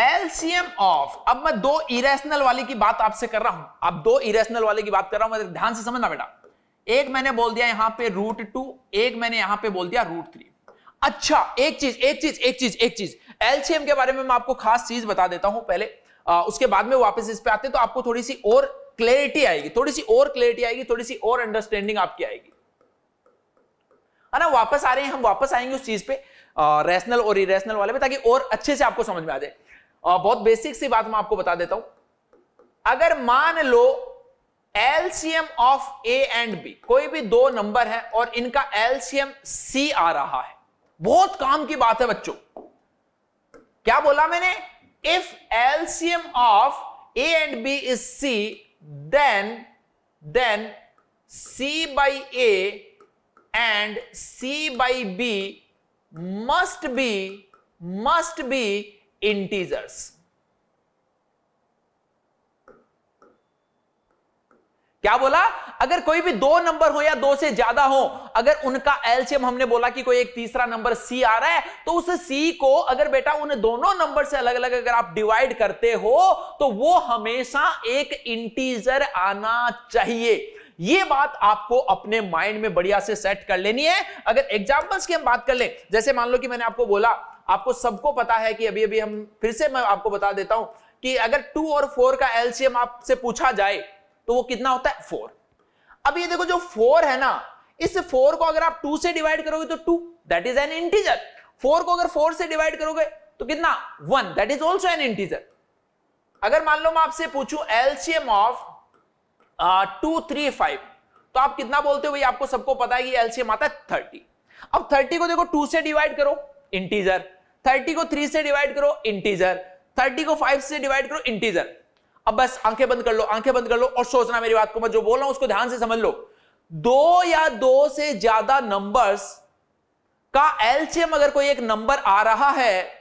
एलसीएम ऑफ अब मैं दो इरेशनल वाले की बात आपसे कर रहा हूं अब दो इरेशनल वाले की बात कर रहा हूं मैं मतलब ध्यान से समझना बेटा एक मैंने बोल दिया यहां पे रूट टू एक मैंने यहां पे बोल दिया रूट थ्री अच्छा एक चीज एक चीज एक चीज एक चीज एलसीएम के बारे में मैं आपको खास चीज बता देता हूं पहले आ, उसके बाद में वापस इस पे आते तो आपको थोड़ी सी और क्लैरिटी आएगी थोड़ी सी और क्लैरिटी आएगी थोड़ी सी और अंडरस्टैंडिंग आपकी आएगी है ना वापस आ रहे हैं हम वापस आएंगे उस चीज पे रैशनल और इरेशनल वाले पे ताकि और अच्छे से आपको समझ में आ जाए बहुत बेसिक सी बात मैं आपको बता देता हूं अगर मान लो LCM of A and B कोई भी दो नंबर है और इनका एलसीएम सी आ रहा है बहुत काम की बात है बच्चों क्या बोला मैंने if LCM of A and B is C then then C by A and c by b must be must be integers क्या बोला अगर कोई भी दो नंबर हो या दो से ज्यादा हो अगर उनका एलसीएम हमने बोला कि कोई एक तीसरा नंबर सी आ रहा है तो उस सी को अगर बेटा उन दोनों नंबर से अलग अलग अगर आप डिवाइड करते हो तो वो हमेशा एक इंटीजर आना चाहिए ये बात आपको अपने माइंड में बढ़िया से सेट कर लेनी है अगर एग्जाम्पल्स की हम बात कर ले जैसे मान लो कि मैंने आपको बोला आपको सबको पता है कि अभी अभी हम फिर से मैं आपको बता देता हूं कि अगर टू और फोर का एलसीएम आपसे पूछा जाए तो वो कितना होता है फोर अब ये देखो जो फोर है ना इस फोर को अगर आप टू से डिवाइड करोगे तो two that is an integer four को अगर फोर से डिवाइड करोगे तो कितना one that is also an integer अगर मान लो मैं आपसे पूछूं LCM of two three five तो आप कितना बोलते हो भाई आपको सबको पता है कि एलसीएम आता है थर्टी अब थर्टी को देखो टू से डिवाइड करो इंटीजर थर्टी को थ्री से डिवाइड करो इंटीजर थर्टी को फाइव से डिवाइड करो इंटीजर अब बस आंखें बंद कर लो आंखें बंद कर लो और सोचना मेरी बात को मैं जो बोल रहा हूं उसको ध्यान से समझ लो दो या दो से ज्यादा नंबर्स का एलसीएम अगर कोई एक नंबर आ रहा है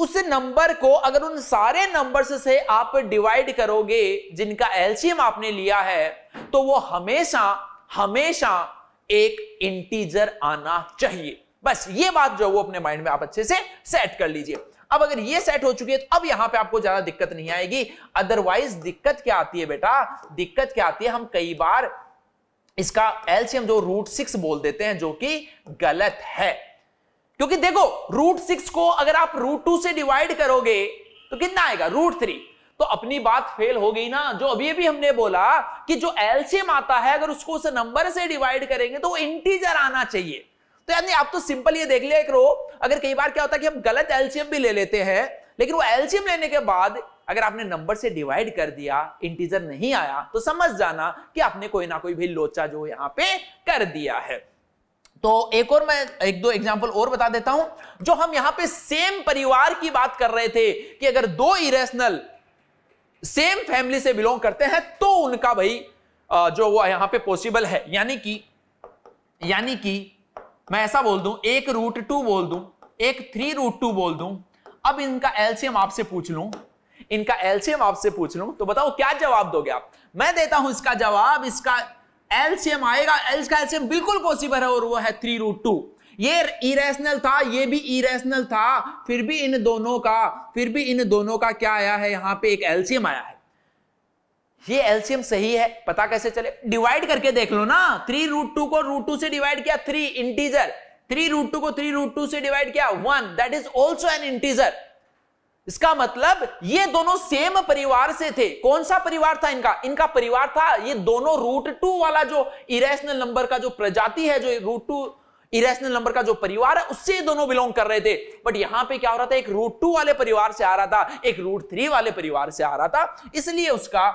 उस नंबर को अगर उन सारे नंबर्स से आप डिवाइड करोगे जिनका एल्शियम आपने लिया है तो वो हमेशा हमेशा एक इंटीजर आना चाहिए बस ये बात जो वो अपने माइंड में आप अच्छे से सेट कर लीजिए अब अगर ये सेट हो चुकी है तो अब यहां पे आपको ज्यादा दिक्कत नहीं आएगी अदरवाइज दिक्कत क्या आती है बेटा दिक्कत क्या आती है हम कई बार इसका एल्शियम जो रूट सिक्स बोल देते हैं जो कि गलत है क्योंकि देखो रूट सिक्स को अगर आप रूट टू से डिवाइड करोगे तो कितना आएगा रूट थ्री तो अपनी बात फेल हो गई ना जो अभी अभी हमने बोला कि जो एलसीएम आता है अगर उसको उस नंबर से डिवाइड करेंगे तो इंटीजर आना चाहिए तो यानी आप तो सिंपल ये देख लिया करो अगर कई बार क्या होता है कि हम गलत एलसीएम भी ले लेते हैं लेकिन वो एलसीएम लेने के बाद अगर आपने नंबर से डिवाइड कर दिया इंटीजर नहीं आया तो समझ जाना कि आपने कोई ना कोई भी लोचा जो यहां पे कर दिया है तो एक और मैं एक दो एग्जाम्पल और बता देता हूं जो हम यहां पे सेम परिवार की बात कर रहे थे कि अगर दो इरेशनल सेम फैमिली से बिलोंग करते हैं तो उनका भाई जो वो यहां पे पॉसिबल है यानी कि यानी कि मैं ऐसा बोल दूं एक रूट टू बोल दूं एक थ्री रूट टू बोल दूं अब इनका एल्सियम आपसे पूछ लू इनका एलसीएम आपसे पूछ लू तो बताओ क्या जवाब दोगे आप मैं देता हूं इसका जवाब इसका एलसीएम आएगा एल्स का एलसीएम बिल्कुल पॉसिबल है और वो है थ्री रूट टू ये इरेशनल था ये भी इरेशनल था फिर भी इन दोनों का फिर भी इन दोनों का क्या आया है यहां पे एक एलसीएम आया है ये एलसीएम सही है पता कैसे चले डिवाइड करके देख लो ना थ्री रूट टू को रूट टू से डिवाइड किया three integer three root two को थ्री रूट टू से डिवाइड किया one that is also an integer इसका मतलब ये दोनों सेम परिवार से थे कौन सा परिवार था इनका इनका परिवार था ये दोनों रूट टू वाला जो इरेशनल नंबर का जो प्रजाति है जो रूट टू इरेशनल नंबर का जो परिवार है उससे दोनों बिलोंग कर रहे थे बट यहां पे क्या हो रहा था एक रूट टू वाले परिवार से आ रहा था एक रूट थ्री वाले परिवार से आ रहा था इसलिए उसका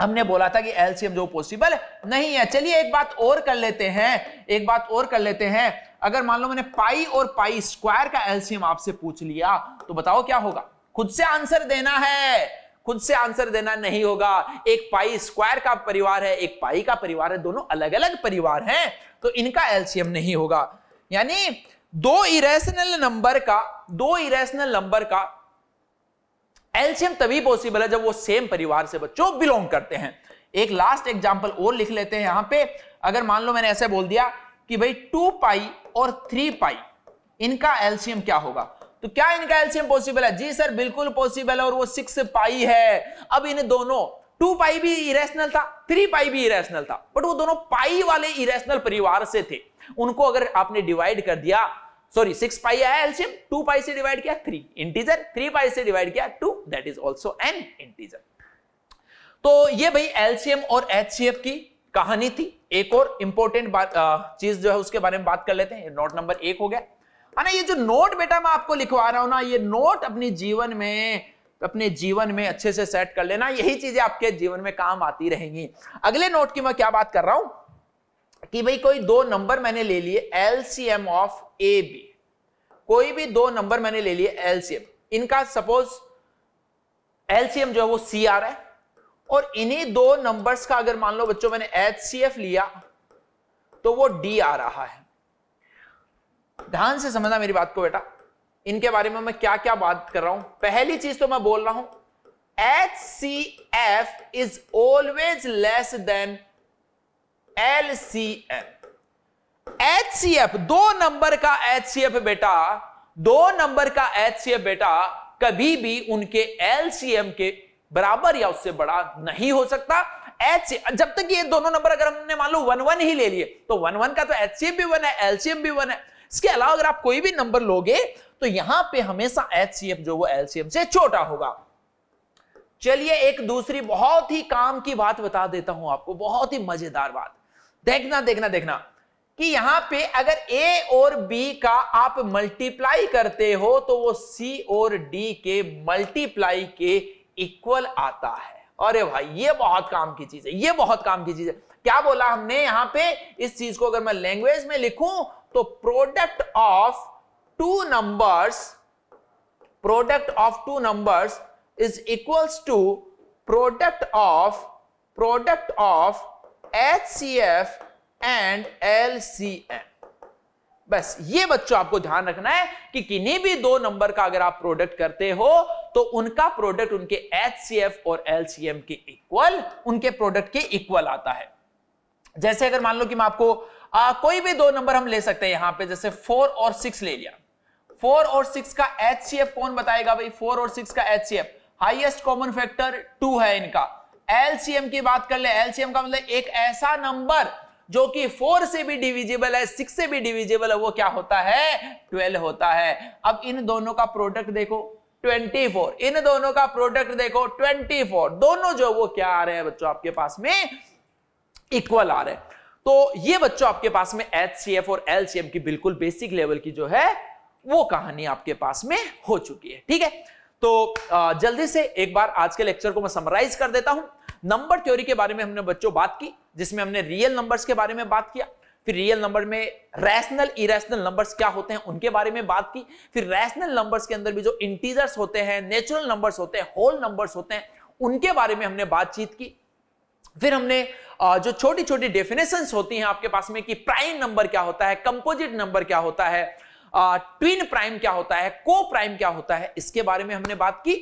हमने बोला था कि एलसीएम जो पॉसिबल नहीं है चलिए एक बात और कर लेते हैं एक बात और कर लेते हैं अगर मान लो मैंने पाई और पाई स्क्वायर का एलसीएम आपसे पूछ लिया तो बताओ क्या होगा खुद से आंसर देना है खुद से आंसर देना नहीं होगा एक पाई स्क्वायर का परिवार है एक पाई का परिवार है दोनों अलग अलग परिवार हैं तो इनका एलसीएम नहीं होगा यानी दो इरेशनल नंबर का दो इरेशनल नंबर का एल्शियम तभी पॉसिबल है जब वो सेम परिवार से बच्चों बिलोंग करते हैं एक लास्ट एग्जाम्पल और लिख लेते हैं यहां पे अगर मान लो मैंने ऐसे बोल दिया कि भाई टू पाई और थ्री पाई इनका एल्सियम क्या होगा तो क्या इनका एल्सियम पॉसिबल है जी सर बिल्कुल पॉसिबल है और वो सिक्स पाई है अब इन दोनों टू पाई भी इरेशनल था थ्री पाई भी इरेशनल था बट वो दोनों पाई वाले इरेशनल परिवार से थे उनको अगर आपने डिवाइड कर दिया सॉरी सिक्स पाई है एल्शियम टू पाई से डिवाइड किया थ्री इंटीजर थ्री पाई से डिवाइड किया two that is also an integer तो ये भाई एल्शियम और एच की कहानी थी एक और इंपॉर्टेंट चीज जो है उसके बारे में बात कर लेते हैं नोट नंबर एक हो गया है ना ये जो नोट बेटा मैं आपको लिखवा रहा हूं ना ये नोट अपने जीवन में अपने जीवन में अच्छे से सेट कर लेना यही चीजें आपके जीवन में काम आती रहेंगी अगले नोट की मैं क्या बात कर रहा हूं कि भाई कोई दो नंबर मैंने ले लिए एलसीएम ऑफ ए बी कोई भी दो नंबर मैंने ले लिए एलसीएम इनका सपोज एलसीएम जो है वो सी आ रहा है और इन्हीं दो नंबर्स का अगर मान लो बच्चों मैंने एच लिया तो वो डी आ रहा है ध्यान से समझना मेरी बात को बेटा इनके बारे में मैं क्या क्या बात कर रहा हूं पहली चीज तो मैं बोल रहा हूं H C F is always less than L C F H C F दो नंबर का एच सी एफ बेटा दो नंबर का एच सी एफ बेटा कभी भी उनके एल सी एम के बराबर या उससे बड़ा नहीं हो सकता एच जब तक ये दोनों नंबर अगर हमने मान लो वन वन ही ले लिए तो वन वन का तो एच सी एम भी वन है एलसीएम भी वन है इसके अलावा अगर आप कोई भी नंबर लोगे तो यहां पे हमेशा एच सी एम जो वो एलसीएम से छोटा होगा चलिए एक दूसरी बहुत ही काम की बात बता देता हूं आपको बहुत ही मजेदार बात देखना देखना देखना कि यहां पे अगर ए और बी का आप मल्टीप्लाई करते हो तो वो सी और डी के मल्टीप्लाई के इक्वल आता है अरे भाई ये बहुत काम की चीज है ये बहुत काम की चीज है क्या बोला हमने यहां पे इस चीज को अगर मैं लैंग्वेज में लिखूं तो product of two numbers product of two numbers is equals to product of product of H C F and L C M बस ये बच्चों आपको ध्यान रखना है कि किन्हीं भी दो नंबर का अगर आप प्रोडक्ट करते हो तो उनका प्रोडक्ट उनके एच और एल के इक्वल उनके प्रोडक्ट के इक्वल आता है जैसे अगर मान लो कि मैं आपको आ, कोई भी दो नंबर हम ले सकते हैं यहां पे जैसे फोर और सिक्स ले लिया फोर और सिक्स का एच कौन बताएगा भाई फोर और सिक्स का H highest common factor two है इनका एलसीएम की बात कर ले एलसीएम का मतलब एक ऐसा नंबर जो कि फोर से भी डिविजिबल है सिक्स से भी डिविजिबल है वो क्या होता है ट्वेल्व होता है अब इन दोनों का प्रोडक्ट देखो 24 इन दोनों का प्रोडक्ट देखो 24 दोनों जो वो क्या आ रहे हैं बच्चों आपके पास में इक्वल आ रहे हैं तो ये बच्चों आपके पास में एच और एल की बिल्कुल बेसिक लेवल की जो है वो कहानी आपके पास में हो चुकी है ठीक है तो जल्दी से एक बार आज के लेक्चर को मैं समराइज कर देता हूं नंबर थ्योरी के बारे में हमने बच्चों बात की जिसमें हमने रियल नंबर्स के बारे में बात किया फिर रियल नंबर में रैशनल इरेशनल नंबर्स क्या होते हैं उनके बारे में बात की फिर रैशनल नंबर्स के अंदर भी जो इंटीजर्स होते हैं नेचुरल नंबर्स होते हैं होल नंबर्स होते हैं उनके बारे में हमने बातचीत की फिर हमने जो छोटी छोटी डेफिनेशन होती हैं आपके पास में कि प्राइम नंबर क्या होता है कंपोजिट नंबर क्या होता है ट्विन प्राइम क्या होता है को प्राइम क्या होता है इसके बारे में हमने बात की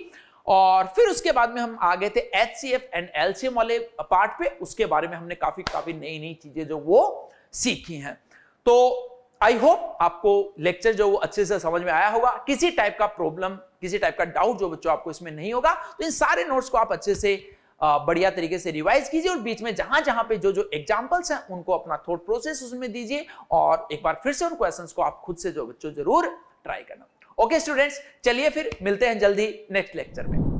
और फिर उसके बाद में हम आ गए थे H C F and L C M वाले पार्ट पे उसके बारे में हमने काफी काफी नई नई चीजें जो वो सीखी हैं तो आई होप आपको लेक्चर जो वो अच्छे से समझ में आया होगा किसी टाइप का प्रॉब्लम किसी टाइप का डाउट जो बच्चों आपको इसमें नहीं होगा तो इन सारे नोट्स को आप अच्छे से बढ़िया तरीके से रिवाइज कीजिए और बीच में जहां जहां पे जो जो एग्जाम्पल्स हैं उनको अपना थॉट प्रोसेस उसमें दीजिए और एक बार फिर से उन क्वेश्चंस को आप खुद से जो बच्चों जरूर ट्राई करना ओके स्टूडेंट्स चलिए फिर मिलते हैं जल्दी नेक्स्ट लेक्चर में